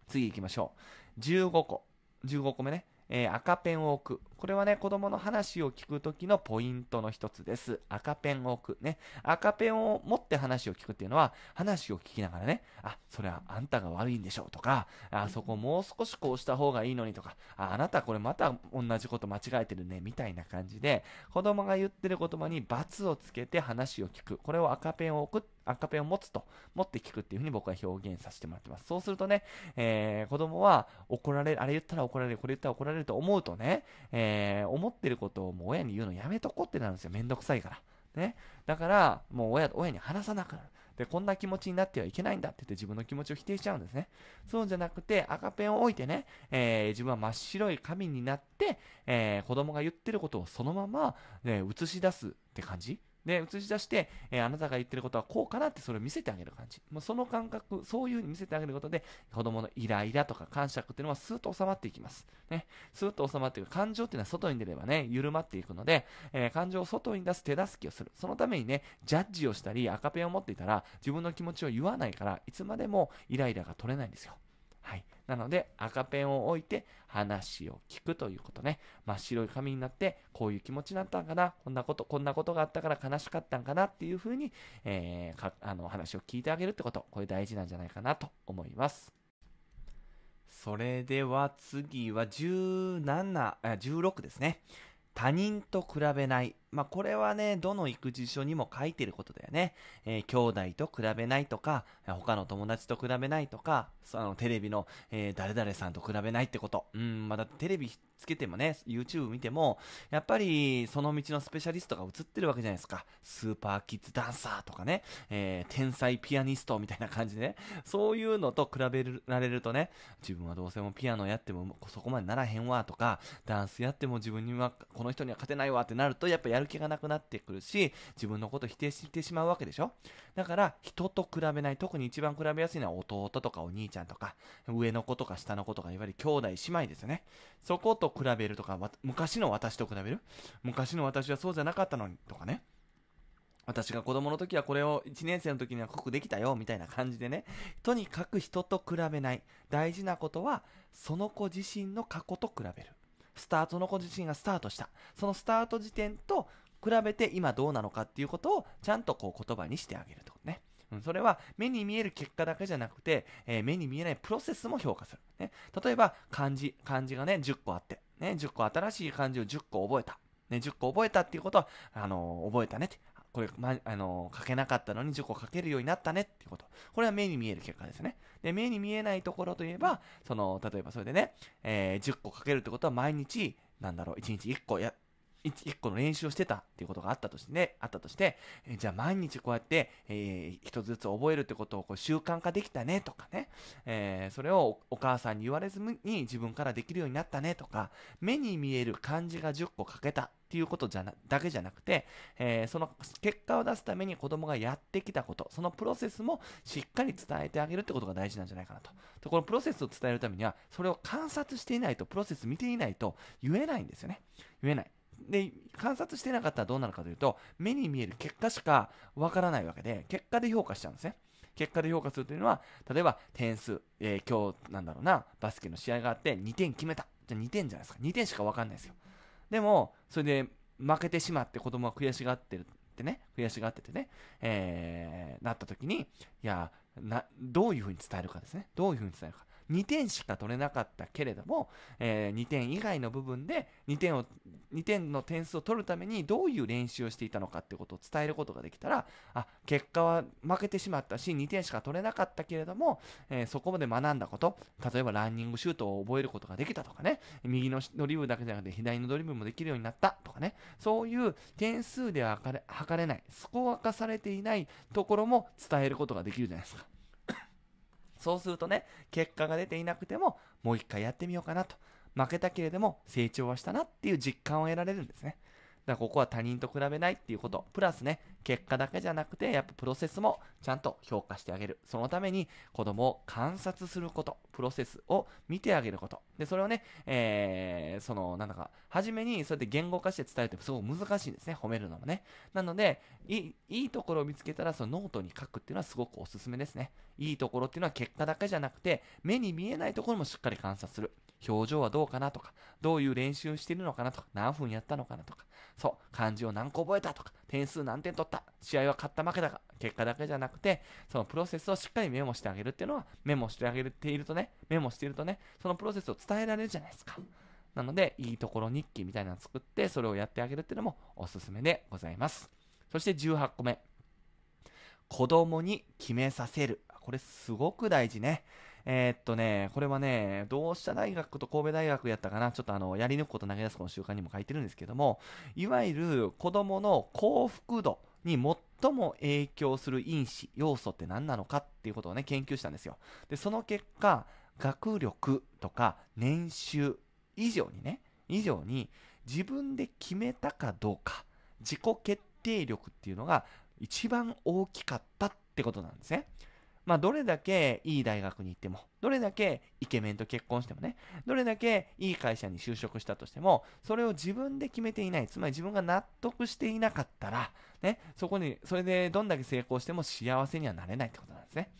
次行きましょう。15個。15個目ね。えー、赤ペンを置く。これはね、子供の話を聞くときのポイントの一つです。赤ペンを置く。ね。赤ペンを持って話を聞くっていうのは、話を聞きながらね、あ、それはあんたが悪いんでしょうとか、あ、そこもう少しこうした方がいいのにとか、あ、あなたこれまた同じこと間違えてるね、みたいな感じで、子供が言ってる言葉に罰をつけて話を聞く。これを赤ペンを置く。赤ペンを持つと、持って聞くっていうふうに僕は表現させてもらってます。そうするとね、えー、子供は怒られる、あれ言ったら怒られる、これ言ったら怒られると思うとね、えーえー、思ってることをもう親に言うのやめとこってなるんですよ。めんどくさいから。ね。だから、もう親、親に話さなくなる。で、こんな気持ちになってはいけないんだって言って自分の気持ちを否定しちゃうんですね。そうじゃなくて、赤ペンを置いてね、えー、自分は真っ白い紙になって、えー、子供が言ってることをそのまま、ね、映し出すって感じで、映し出して、えー、あなたが言ってることはこうかなってそれを見せてあげる感じ。もうその感覚、そういう風に見せてあげることで、子供のイライラとか感触っていうのはスーッと収まっていきます。ね。スーッと収まっていく。感情っていうのは外に出ればね、緩まっていくので、えー、感情を外に出す手助けをする。そのためにね、ジャッジをしたり、赤ペンを持っていたら、自分の気持ちを言わないから、いつまでもイライラが取れないんですよ。はい。なので、赤ペンを置いて話を聞くということね。真っ白い紙になって、こういう気持ちになったんかな、こんなこと、こんなことがあったから悲しかったんかなっていうふうに、えー、あの話を聞いてあげるってこと、これ大事なんじゃないかなと思います。それでは次は17、16ですね。他人と比べないまあ、これはね、どの育児書にも書いてることだよね。えー、兄弟と比べないとか、他の友達と比べないとか、そのテレビの、えー、誰々さんと比べないってこと。うん、まだテレビつけてもね、YouTube 見ても、やっぱりその道のスペシャリストが映ってるわけじゃないですか。スーパーキッズダンサーとかね、えー、天才ピアニストみたいな感じでね、そういうのと比べられるとね、自分はどうせもピアノやってもそこまでならへんわとか、ダンスやっても自分には、この人には勝てないわってなると、やっぱややる気がなくなってくるし、自分のこと否定してしまうわけでしょだから、人と比べない。特に一番比べやすいのは弟とかお兄ちゃんとか、上の子とか下の子とか、いわゆる兄弟姉妹ですよね。そこと比べるとか、昔の私と比べる昔の私はそうじゃなかったのにとかね。私が子供の時はこれを1年生の時には濃くできたよ、みたいな感じでね。とにかく人と比べない。大事なことは、その子自身の過去と比べる。スタートの子自身がスタートした。そのスタート時点と比べて今どうなのかっていうことをちゃんとこう言葉にしてあげるってことね。うん、それは目に見える結果だけじゃなくて、えー、目に見えないプロセスも評価する。ね、例えば漢字、漢字がね、10個あって、ね、10個新しい漢字を10個覚えた。ね、10個覚えたっていうことは、あのー、覚えたねって。これ、ま、あの、書けなかったのに10個書けるようになったねっていうこと。これは目に見える結果ですね。で、目に見えないところといえば、その、例えばそれでね、えー、10個書けるってことは毎日、なんだろう、1日1個や、一個の練習をしてたっていうことがあったとして、ね、あったとして、えじゃあ毎日こうやって、えー、一つずつ覚えるってことをこう習慣化できたねとかね、えー、それをお母さんに言われずに自分からできるようになったねとか、目に見える漢字が10個書けたっていうことじゃなだけじゃなくて、えー、その結果を出すために子供がやってきたこと、そのプロセスもしっかり伝えてあげるってことが大事なんじゃないかなと。で、このプロセスを伝えるためには、それを観察していないと、プロセス見ていないと言えないんですよね。言えない。で、観察してなかったらどうなるかというと、目に見える結果しかわからないわけで、結果で評価しちゃうんですね。結果で評価するというのは、例えば点数、えー、今日、なんだろうな、バスケの試合があって2点決めた。じゃあ2点じゃないですか。2点しかわかんないですよ。でもそれで負けてしまって子供は悔しがってるってね悔しがっててね、えー、なった時にいやどういうふうに伝えるかですねどういうふうに伝えるか2点しか取れなかったけれども、えー、2点以外の部分で2点を、2点の点数を取るためにどういう練習をしていたのかってことを伝えることができたら、あ、結果は負けてしまったし、2点しか取れなかったけれども、えー、そこまで学んだこと、例えばランニングシュートを覚えることができたとかね、右のドリブルだけじゃなくて左のドリブルもできるようになったとかね、そういう点数では測れ測れない、スコア化されていないところも伝えることができるじゃないですか。そうするとね、結果が出ていなくても、もう一回やってみようかなと。負けたけれども成長はしたなっていう実感を得られるんですね。だからここは他人と比べないっていうこと。プラスね、結果だけじゃなくて、やっぱプロセスもちゃんと評価してあげる。そのために子供を観察すること、プロセスを見てあげること。で、それをね、えー、その、なんだか、初めにそうやって言語化して伝えるってすごく難しいんですね。褒めるのもね。なので、いい、いいところを見つけたら、そのノートに書くっていうのはすごくおすすめですね。いいところっていうのは結果だけじゃなくて、目に見えないところもしっかり観察する。表情はどうかなとか、どういう練習してるのかなとか、何分やったのかなとか、そう、漢字を何個覚えたとか、点数何点取った、試合は勝った負けたか、結果だけじゃなくて、そのプロセスをしっかりメモしてあげるっていうのは、メモしてあげているとね、メモしているとね、そのプロセスを伝えられるじゃないですか。なので、いいところ日記みたいなのを作って、それをやってあげるっていうのもおすすめでございます。そして18個目。子供に決めさせる。これすごく大事ね。えー、っとね、これはね、同志社大学と神戸大学やったかな、ちょっとあの、やり抜くこと投げ出すこの習慣にも書いてるんですけども、いわゆる子供の幸福度に最も影響する因子、要素って何なのかっていうことをね、研究したんですよ。で、その結果、学力とか年収以上にね、以上に自分で決めたかどうか、自己決定力っていうのが一番大きかったってことなんですね。まあ、どれだけいい大学に行っても、どれだけイケメンと結婚してもね、どれだけいい会社に就職したとしても、それを自分で決めていない、つまり自分が納得していなかったら、ね、そこに、それでどんだけ成功しても幸せにはなれないってことなんですね。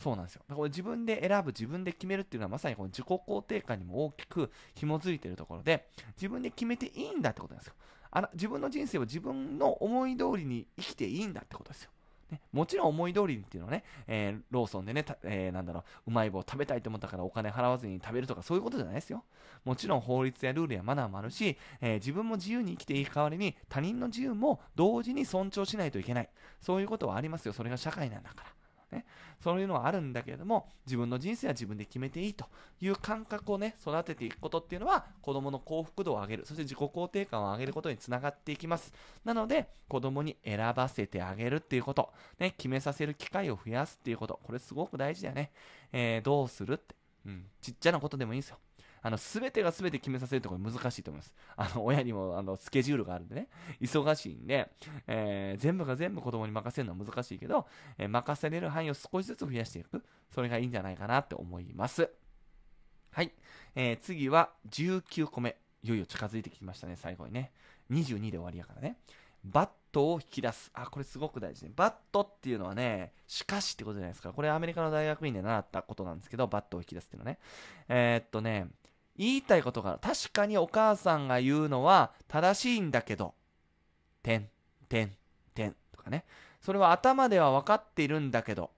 そうなんですよ。だから自分で選ぶ、自分で決めるっていうのはまさにこの自己肯定感にも大きく紐づいてるところで、自分で決めていいんだってことなんですよ。あら自分の人生を自分の思い通りに生きていいんだってことですよ。ね、もちろん思い通りっていうのはね、えー、ローソンでね、えー、なんだろう、うまい棒食べたいと思ったからお金払わずに食べるとかそういうことじゃないですよ。もちろん法律やルールやマナーもあるし、えー、自分も自由に生きていい代わりに他人の自由も同時に尊重しないといけない。そういうことはありますよ。それが社会なんだから。ね、そういうのはあるんだけれども、自分の人生は自分で決めていいという感覚をね、育てていくことっていうのは、子供の幸福度を上げる、そして自己肯定感を上げることにつながっていきます。なので、子供に選ばせてあげるっていうこと、ね、決めさせる機会を増やすっていうこと、これすごく大事だよね。えー、どうするって、うん、ちっちゃなことでもいいんですよ。あの、すべてがすべて決めさせるところ難しいと思います。あの、親にも、あの、スケジュールがあるんでね、忙しいんで、えー、全部が全部子供に任せるのは難しいけど、えー、任せれる範囲を少しずつ増やしていく。それがいいんじゃないかなって思います。はい。えー、次は19個目。いよいよ近づいてきましたね、最後にね。22で終わりやからね。バットを引き出す。あ、これすごく大事ね。バットっていうのはね、しかしってことじゃないですか。これアメリカの大学院で習ったことなんですけど、バットを引き出すっていうのね。えー、っとね、言いたいことが確かにお母さんが言うのは正しいんだけど、点、点、点とかね。それは頭では分かっているんだけど、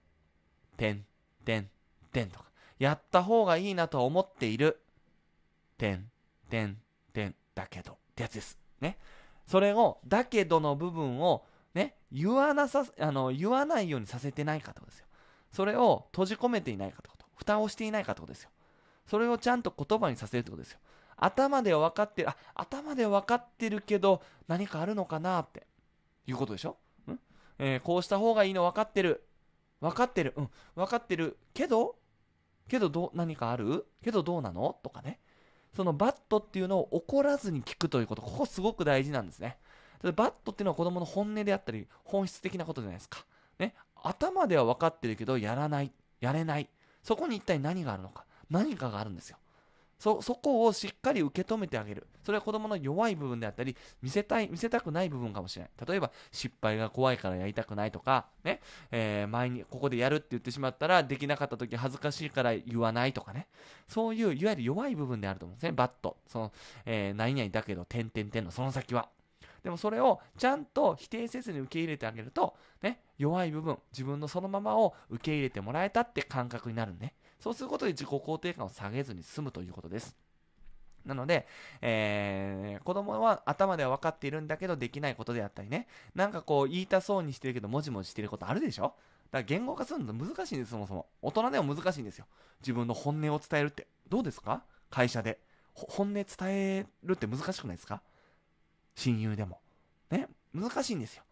点、点、点とか。やった方がいいなと思っている。点、点、点だけどってやつです。ね。それを、だけどの部分を、ね、言わなさ、あの、言わないようにさせてないかってことですよ。それを閉じ込めていないかってこと。蓋をしていないかってことですよ。それをちゃんと言葉にさせるってことですよ。頭では分かってる、あ、頭では分かってるけど、何かあるのかなって、いうことでしょんえー、こうした方がいいの分かってる。分かってる。うん。分かってる。けど、けどどう、何かあるけどどうなのとかね。そのバットっていうのを怒らずに聞くということ、ここすごく大事なんですね。バットっていうのは子供の本音であったり、本質的なことじゃないですか。ね。頭では分かってるけど、やらない。やれない。そこに一体何があるのか。何かがあるんですよ。そ、そこをしっかり受け止めてあげる。それは子供の弱い部分であったり、見せたい、見せたくない部分かもしれない。例えば、失敗が怖いからやりたくないとか、ね、えー、前にここでやるって言ってしまったら、できなかった時恥ずかしいから言わないとかね。そういう、いわゆる弱い部分であると思うんですね。バット。その、えー、何々だけど、点々点のその先は。でもそれをちゃんと否定せずに受け入れてあげると、ね、弱い部分、自分のそのままを受け入れてもらえたって感覚になるね。そうすることで自己肯定感を下げずに済むということです。なので、えー、子供は頭では分かっているんだけどできないことであったりね、なんかこう言いたそうにしてるけどもじもじしてることあるでしょだから言語化するの難しいんです、そもそも。大人でも難しいんですよ。自分の本音を伝えるって。どうですか会社で。本音伝えるって難しくないですか親友でも。ね難しいんですよ。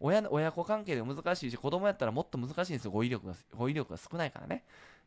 親、親子関係で難しいし、子供やったらもっと難しいんですよ。語彙力が、語彙力が少ないからね。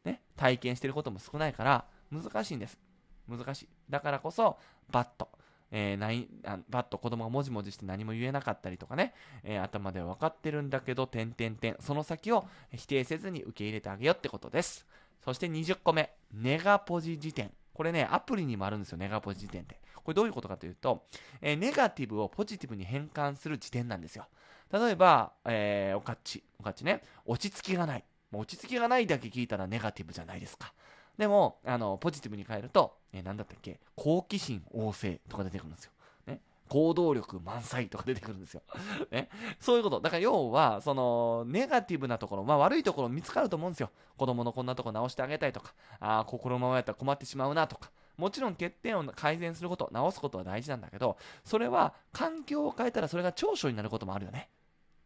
ね、体験してることも少ないから、難しいんです。難しい。だからこそ、バッと。えー、ないあバッと子供がもじもじして何も言えなかったりとかね、えー、頭では分かってるんだけど、点点点、その先を否定せずに受け入れてあげようってことです。そして20個目、ネガポジ辞典。これね、アプリにもあるんですよ、ネガポジ辞典って。これどういうことかというと、えー、ネガティブをポジティブに変換する辞典なんですよ。例えば、えー、おかっち、おかっちね、落ち着きがない。落ち着きがないだけ聞いたらネガティブじゃないですか。でも、あの、ポジティブに変えると、えー、だったっけ、好奇心旺盛とか出てくるんですよ。ね。行動力満載とか出てくるんですよ。ね。そういうこと。だから要は、その、ネガティブなところ、まあ悪いところ見つかると思うんですよ。子供のこんなとこ直してあげたいとか、ああ、のままやったら困ってしまうなとか。もちろん欠点を改善すること、直すことは大事なんだけど、それは環境を変えたらそれが長所になることもあるよね。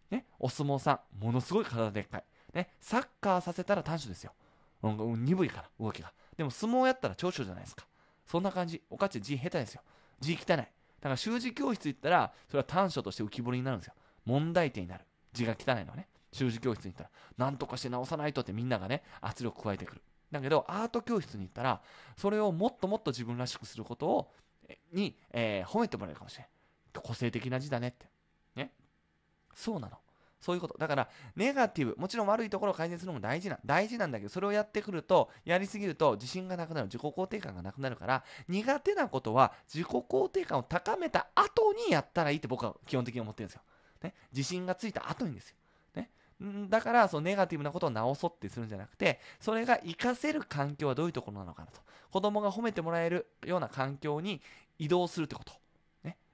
ね。お相撲さん、ものすごい体でっかい。ね、サッカーさせたら短所ですよ。鈍いから、動きが。でも相撲やったら長所じゃないですか。そんな感じ。おかち字下手ですよ。字汚い。だから習字教室行ったら、それは短所として浮き彫りになるんですよ。問題点になる。字が汚いのはね。習字教室に行ったら、なんとかして直さないとってみんながね、圧力加えてくる。だけど、アート教室に行ったら、それをもっともっと自分らしくすることを、に、えー、褒めてもらえるかもしれん。個性的な字だねって。ね。そうなの。そういうこと。だから、ネガティブ、もちろん悪いところを改善するのも大事な、大事なんだけど、それをやってくると、やりすぎると自信がなくなる、自己肯定感がなくなるから、苦手なことは自己肯定感を高めた後にやったらいいって僕は基本的に思ってるんですよ。ね、自信がついた後にですよ。だから、そのネガティブなことを直そうってするんじゃなくて、それが活かせる環境はどういうところなのかなと。子供が褒めてもらえるような環境に移動するってこと。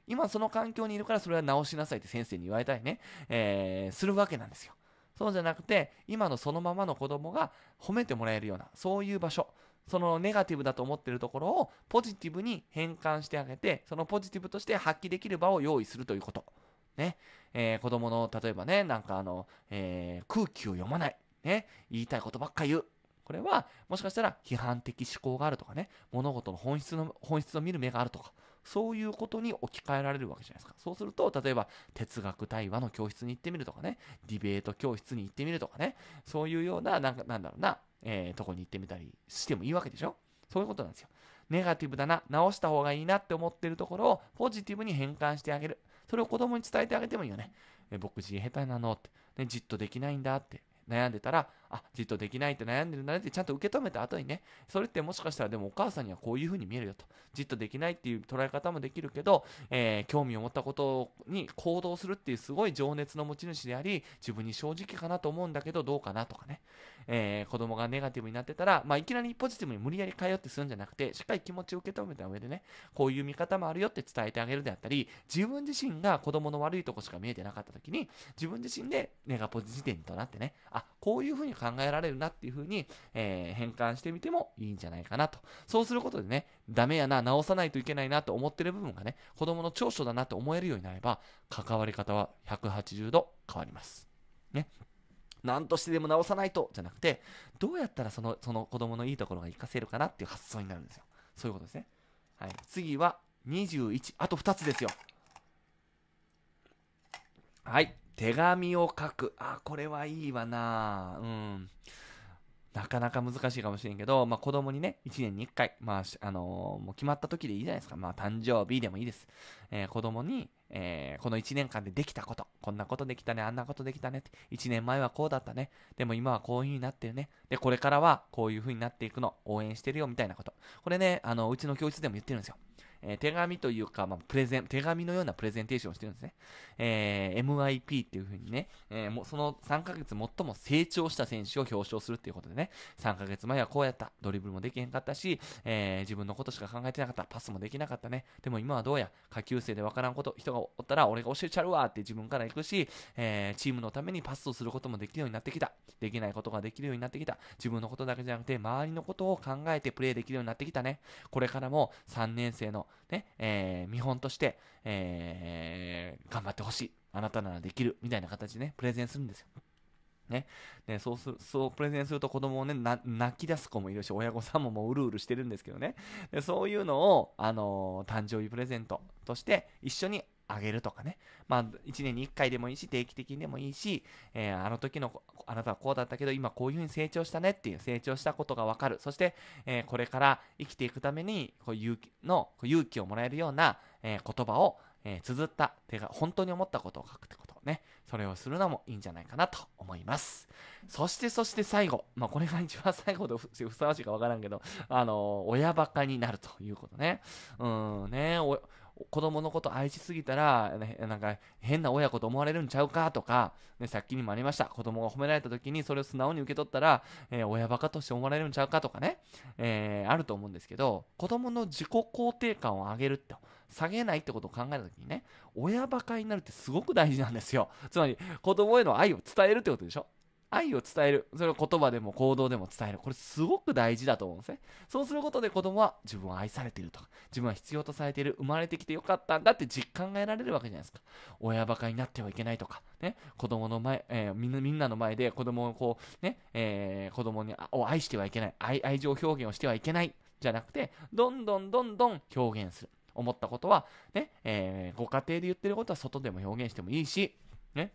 今その環境にいるからそれは直しなさいって先生に言われたりね、えー、するわけなんですよ。そうじゃなくて、今のそのままの子供が褒めてもらえるような、そういう場所、そのネガティブだと思っているところをポジティブに変換してあげて、そのポジティブとして発揮できる場を用意するということ。ね。えー、子供の、例えばね、なんかあの、えー、空気を読まない。ね。言いたいことばっか言う。これは、もしかしたら批判的思考があるとかね、物事の本質の、本質を見る目があるとか、そういうことに置き換えられるわけじゃないですか。そうすると、例えば哲学対話の教室に行ってみるとかね、ディベート教室に行ってみるとかね、そういうような、なんかなんだろうな、えー、とこに行ってみたりしてもいいわけでしょそういうことなんですよ。ネガティブだな、直した方がいいなって思ってるところをポジティブに変換してあげる。それを子供に伝えてあげてもいいよね。え僕自下手なのって、ね、じっとできないんだって悩んでたら、あじっとできないって悩んでるんだねってちゃんと受け止めた後にねそれってもしかしたらでもお母さんにはこういうふうに見えるよとじっとできないっていう捉え方もできるけど、えー、興味を持ったことに行動するっていうすごい情熱の持ち主であり自分に正直かなと思うんだけどどうかなとかね、えー、子供がネガティブになってたら、まあ、いきなりポジティブに無理やり通ってするんじゃなくてしっかり気持ちを受け止めた上でねこういう見方もあるよって伝えてあげるであったり自分自身が子供の悪いとこしか見えてなかった時に自分自身でネガポジ時点となってねあこういうふうに考えられるなっていう風に、えー、変換してみてもいいんじゃないかなと。そうすることでね、ダメやな、直さないといけないなと思ってる部分がね、子供の長所だなと思えるようになれば、関わり方は180度変わります。ね。何としてでも直さないとじゃなくて、どうやったらそのその子供のいいところが活かせるかなっていう発想になるんですよ。そういうことですね。はい、次は21、あと2つですよ。はい。手紙を書く。あ、これはいいわなうん。なかなか難しいかもしれんけど、まあ子供にね、1年に1回、まあ、あのー、もう決まった時でいいじゃないですか。まあ誕生日でもいいです。えー、子供に、えー、この1年間でできたこと、こんなことできたね、あんなことできたねって、1年前はこうだったね、でも今はこういう風になってるね、で、これからはこういう風になっていくの、応援してるよみたいなこと。これね、あの、うちの教室でも言ってるんですよ。えー、手紙というか、まあ、プレゼン、手紙のようなプレゼンテーションをしてるんですね。えー、MIP っていう風にね、えー、もうその3ヶ月最も成長した選手を表彰するっていうことでね、3ヶ月前はこうやった、ドリブルもできへんかったし、えー、自分のことしか考えてなかった、パスもできなかったね。でも今はどうや、下級生でわからんこと、人がおったら俺が教えちゃうわって自分から行くし、えー、チームのためにパスをすることもできるようになってきた。できないことができるようになってきた。自分のことだけじゃなくて、周りのことを考えてプレイできるようになってきたね。これからも3年生のの、ね、えー、見本として、えー、頑張ってほしい。あなたならできる。みたいな形でね、プレゼンするんですよ。ね。ね、そうする、そうプレゼンすると子供をね、泣き出す子もいるし、親御さんももううるうるしてるんですけどね。でそういうのを、あのー、誕生日プレゼントとして、一緒にあげるとかね。まあ、1年に1回でもいいし、定期的にでもいいし、えー、あの時のあなたはこうだったけど、今こういうふうに成長したねっていう、成長したことがわかる。そして、えー、これから生きていくために、こう勇気の、こう勇気をもらえるような、えー、言葉を、えー、綴った、手が本当に思ったことを書くってことね。それをするのもいいんじゃないかなと思います。そして、そして最後。まあ、これが一番最後でふさわしいかわからんけど、あの親バカになるということね。うんね、ね子供のこと愛しすぎたら、なんか変な親子と思われるんちゃうかとか、ね、さっきにもありました。子供が褒められた時にそれを素直に受け取ったら、えー、親バカとして思われるんちゃうかとかね、えー、あると思うんですけど、子供の自己肯定感を上げるって、下げないってことを考えた時にね、親バカになるってすごく大事なんですよ。つまり、子供への愛を伝えるってことでしょ愛を伝えるそれを言葉でも行動でも伝えるこれすごく大事だと思うんですねそうすることで子供は自分は愛されているとか自分は必要とされている生まれてきてよかったんだって実感が得られるわけじゃないですか親バカになってはいけないとかね子供の前、えー、みんなみんなの前で子供をこうね、えー、子供にを愛してはいけない愛愛情表現をしてはいけないじゃなくてどんどんどんどん表現する思ったことはね、えー、ご家庭で言ってることは外でも表現してもいいしね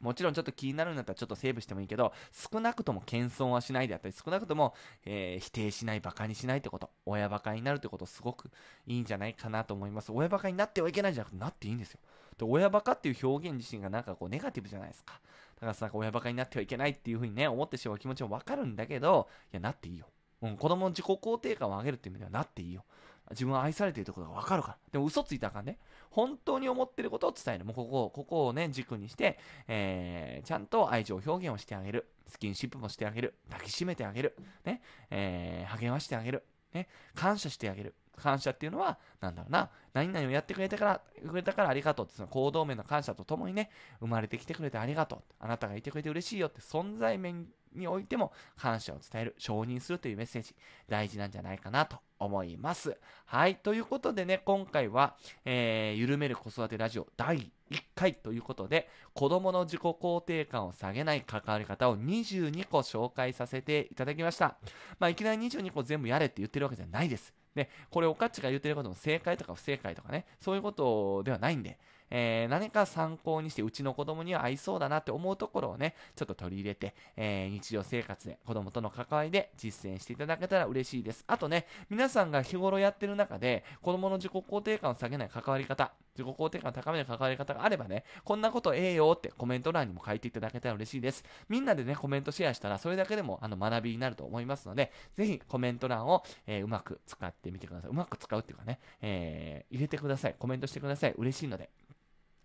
もちろんちょっと気になるんだったらちょっとセーブしてもいいけど、少なくとも謙遜はしないであったり、少なくとも、えー、否定しない、馬鹿にしないってこと、親バカになるってこと、すごくいいんじゃないかなと思います。親バカになってはいけないじゃなくて、なっていいんですよ。で、親バカっていう表現自身がなんかこうネガティブじゃないですか。だからさ、親バカになってはいけないっていうふうにね、思ってしまう気持ちもわかるんだけど、いや、なっていいよ。うん、子供の自己肯定感を上げるっていう意味ではなっていいよ。自分は愛されているところが分かるから。でも嘘ついたらあかんね。本当に思ってることを伝える。もうここを、ここをね、軸にして、えー、ちゃんと愛情表現をしてあげる。スキンシップもしてあげる。抱きしめてあげる。ね。えー、励ましてあげる。ね。感謝してあげる。感謝っていうのは、なんだろうな。何々をやってくれたから、くれたからありがとうって、その行動面の感謝とともにね、生まれてきてくれてありがとう。あなたがいてくれて嬉しいよって、存在面においても感謝を伝える、承認するというメッセージ、大事なんじゃないかなと思います。はい。ということでね、今回は、えー、緩める子育てラジオ第1回ということで、子供の自己肯定感を下げない関わり方を22個紹介させていただきました。まあ、いきなり22個全部やれって言ってるわけじゃないです。ね、これ、おかっちが言ってることも正解とか不正解とかね、そういうことではないんで、えー、何か参考にして、うちの子供には合いそうだなって思うところをね、ちょっと取り入れて、えー、日常生活で子供との関わりで実践していただけたら嬉しいです。あとね、皆さんが日頃やってる中で、子供の自己肯定感を下げない関わり方、自己肯定感を高める関わり方があればね、こんなことええよってコメント欄にも書いていただけたら嬉しいです。みんなでね、コメントシェアしたら、それだけでもあの学びになると思いますので、ぜひコメント欄を、えー、うまく使ってみてください。うまく使うっていうかね、えー、入れてください。コメントしてください。嬉しいので。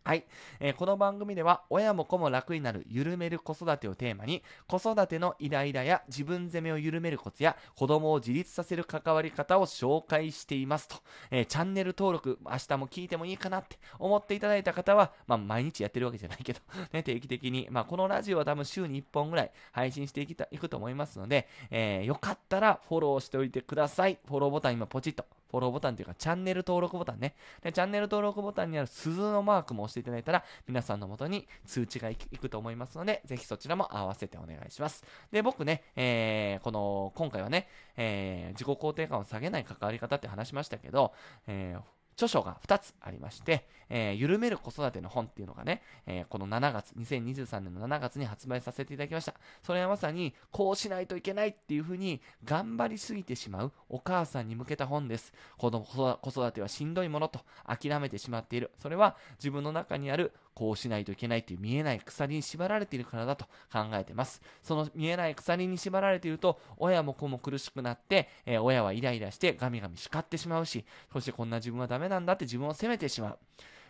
はい、えー、この番組では親も子も楽になる緩める子育てをテーマに子育てのイライラや自分責めを緩めるコツや子供を自立させる関わり方を紹介していますと、えー、チャンネル登録明日も聞いてもいいかなって思っていただいた方は、まあ、毎日やってるわけじゃないけど ね、定期的に、まあ、このラジオは多分週に1本ぐらい配信していきたいくと思いますので、えー、よかったらフォローしておいてくださいフォローボタン今ポチッとフォローボタンというか、チャンネル登録ボタンね。で、チャンネル登録ボタンにある鈴のマークも押していただいたら、皆さんの元に通知がいくと思いますので、ぜひそちらも合わせてお願いします。で、僕ね、えー、この、今回はね、えー、自己肯定感を下げない関わり方って話しましたけど、えー著書が2つありまして、えー、緩める子育ての本っていうのがね、えー、この7月、2023年の7月に発売させていただきました。それはまさに、こうしないといけないっていうふうに、頑張りすぎてしまうお母さんに向けた本です。子供子育てはしんどいものと諦めてしまっている。それは自分の中にあるこうしないといけないという見えない鎖に縛られているからだと考えてます。その見えない鎖に縛られていると、親も子も苦しくなって、えー、親はイライラしてガミガミ叱ってしまうし、そしてこんな自分はダメなんだって自分を責めてしまう。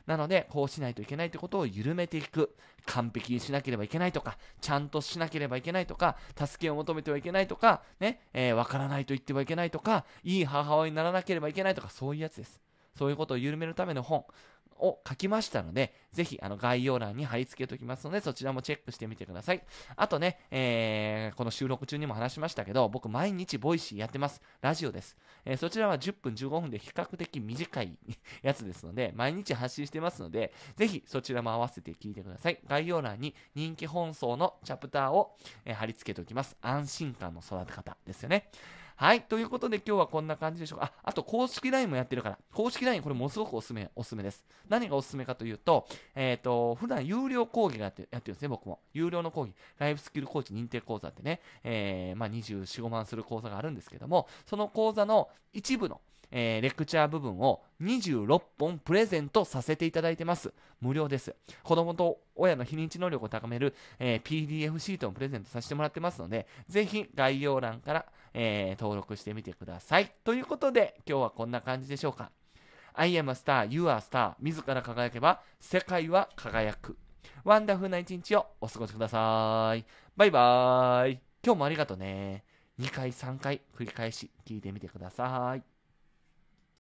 なので、こうしないといけないってことを緩めていく。完璧にしなければいけないとか、ちゃんとしなければいけないとか、助けを求めてはいけないとか、ね、えー、わからないと言ってはいけないとか、いい母親にならなければいけないとか、そういうやつです。そういうことを緩めるための本。を書きましたので、ぜひあの概要欄に貼り付けておきますので、そちらもチェックしてみてください。あとね、えー、この収録中にも話しましたけど、僕毎日ボイシーやってます。ラジオです。えー、そちらは10分15分で比較的短いやつですので、毎日発信してますので、ぜひそちらも合わせて聞いてください。概要欄に人気本層のチャプターを、えー、貼り付けておきます。安心感の育て方ですよね。はい。ということで今日はこんな感じでしょうか。あ、あと公式 LINE もやってるから、公式 LINE これもすごくおすすめ、おすすめです。何がおすすめかというと、えっ、ー、と、普段有料講義がやってやってるんですね、僕も。有料の講義、ライフスキルコーチ認定講座ってね、えー、まあ24、5万する講座があるんですけども、その講座の一部の、えー、レクチャー部分を26本プレゼントさせていただいてます。無料です。子供と親の非認知能力を高める、えー、PDF シートをプレゼントさせてもらってますので、ぜひ概要欄から、えー、登録してみてください。ということで、今日はこんな感じでしょうか。I am a star, you are a star. 自ら輝けば世界は輝く。ワンダフルな一日をお過ごしください。バイバーイ。今日もありがとね。2回3回繰り返し聞いてみてください。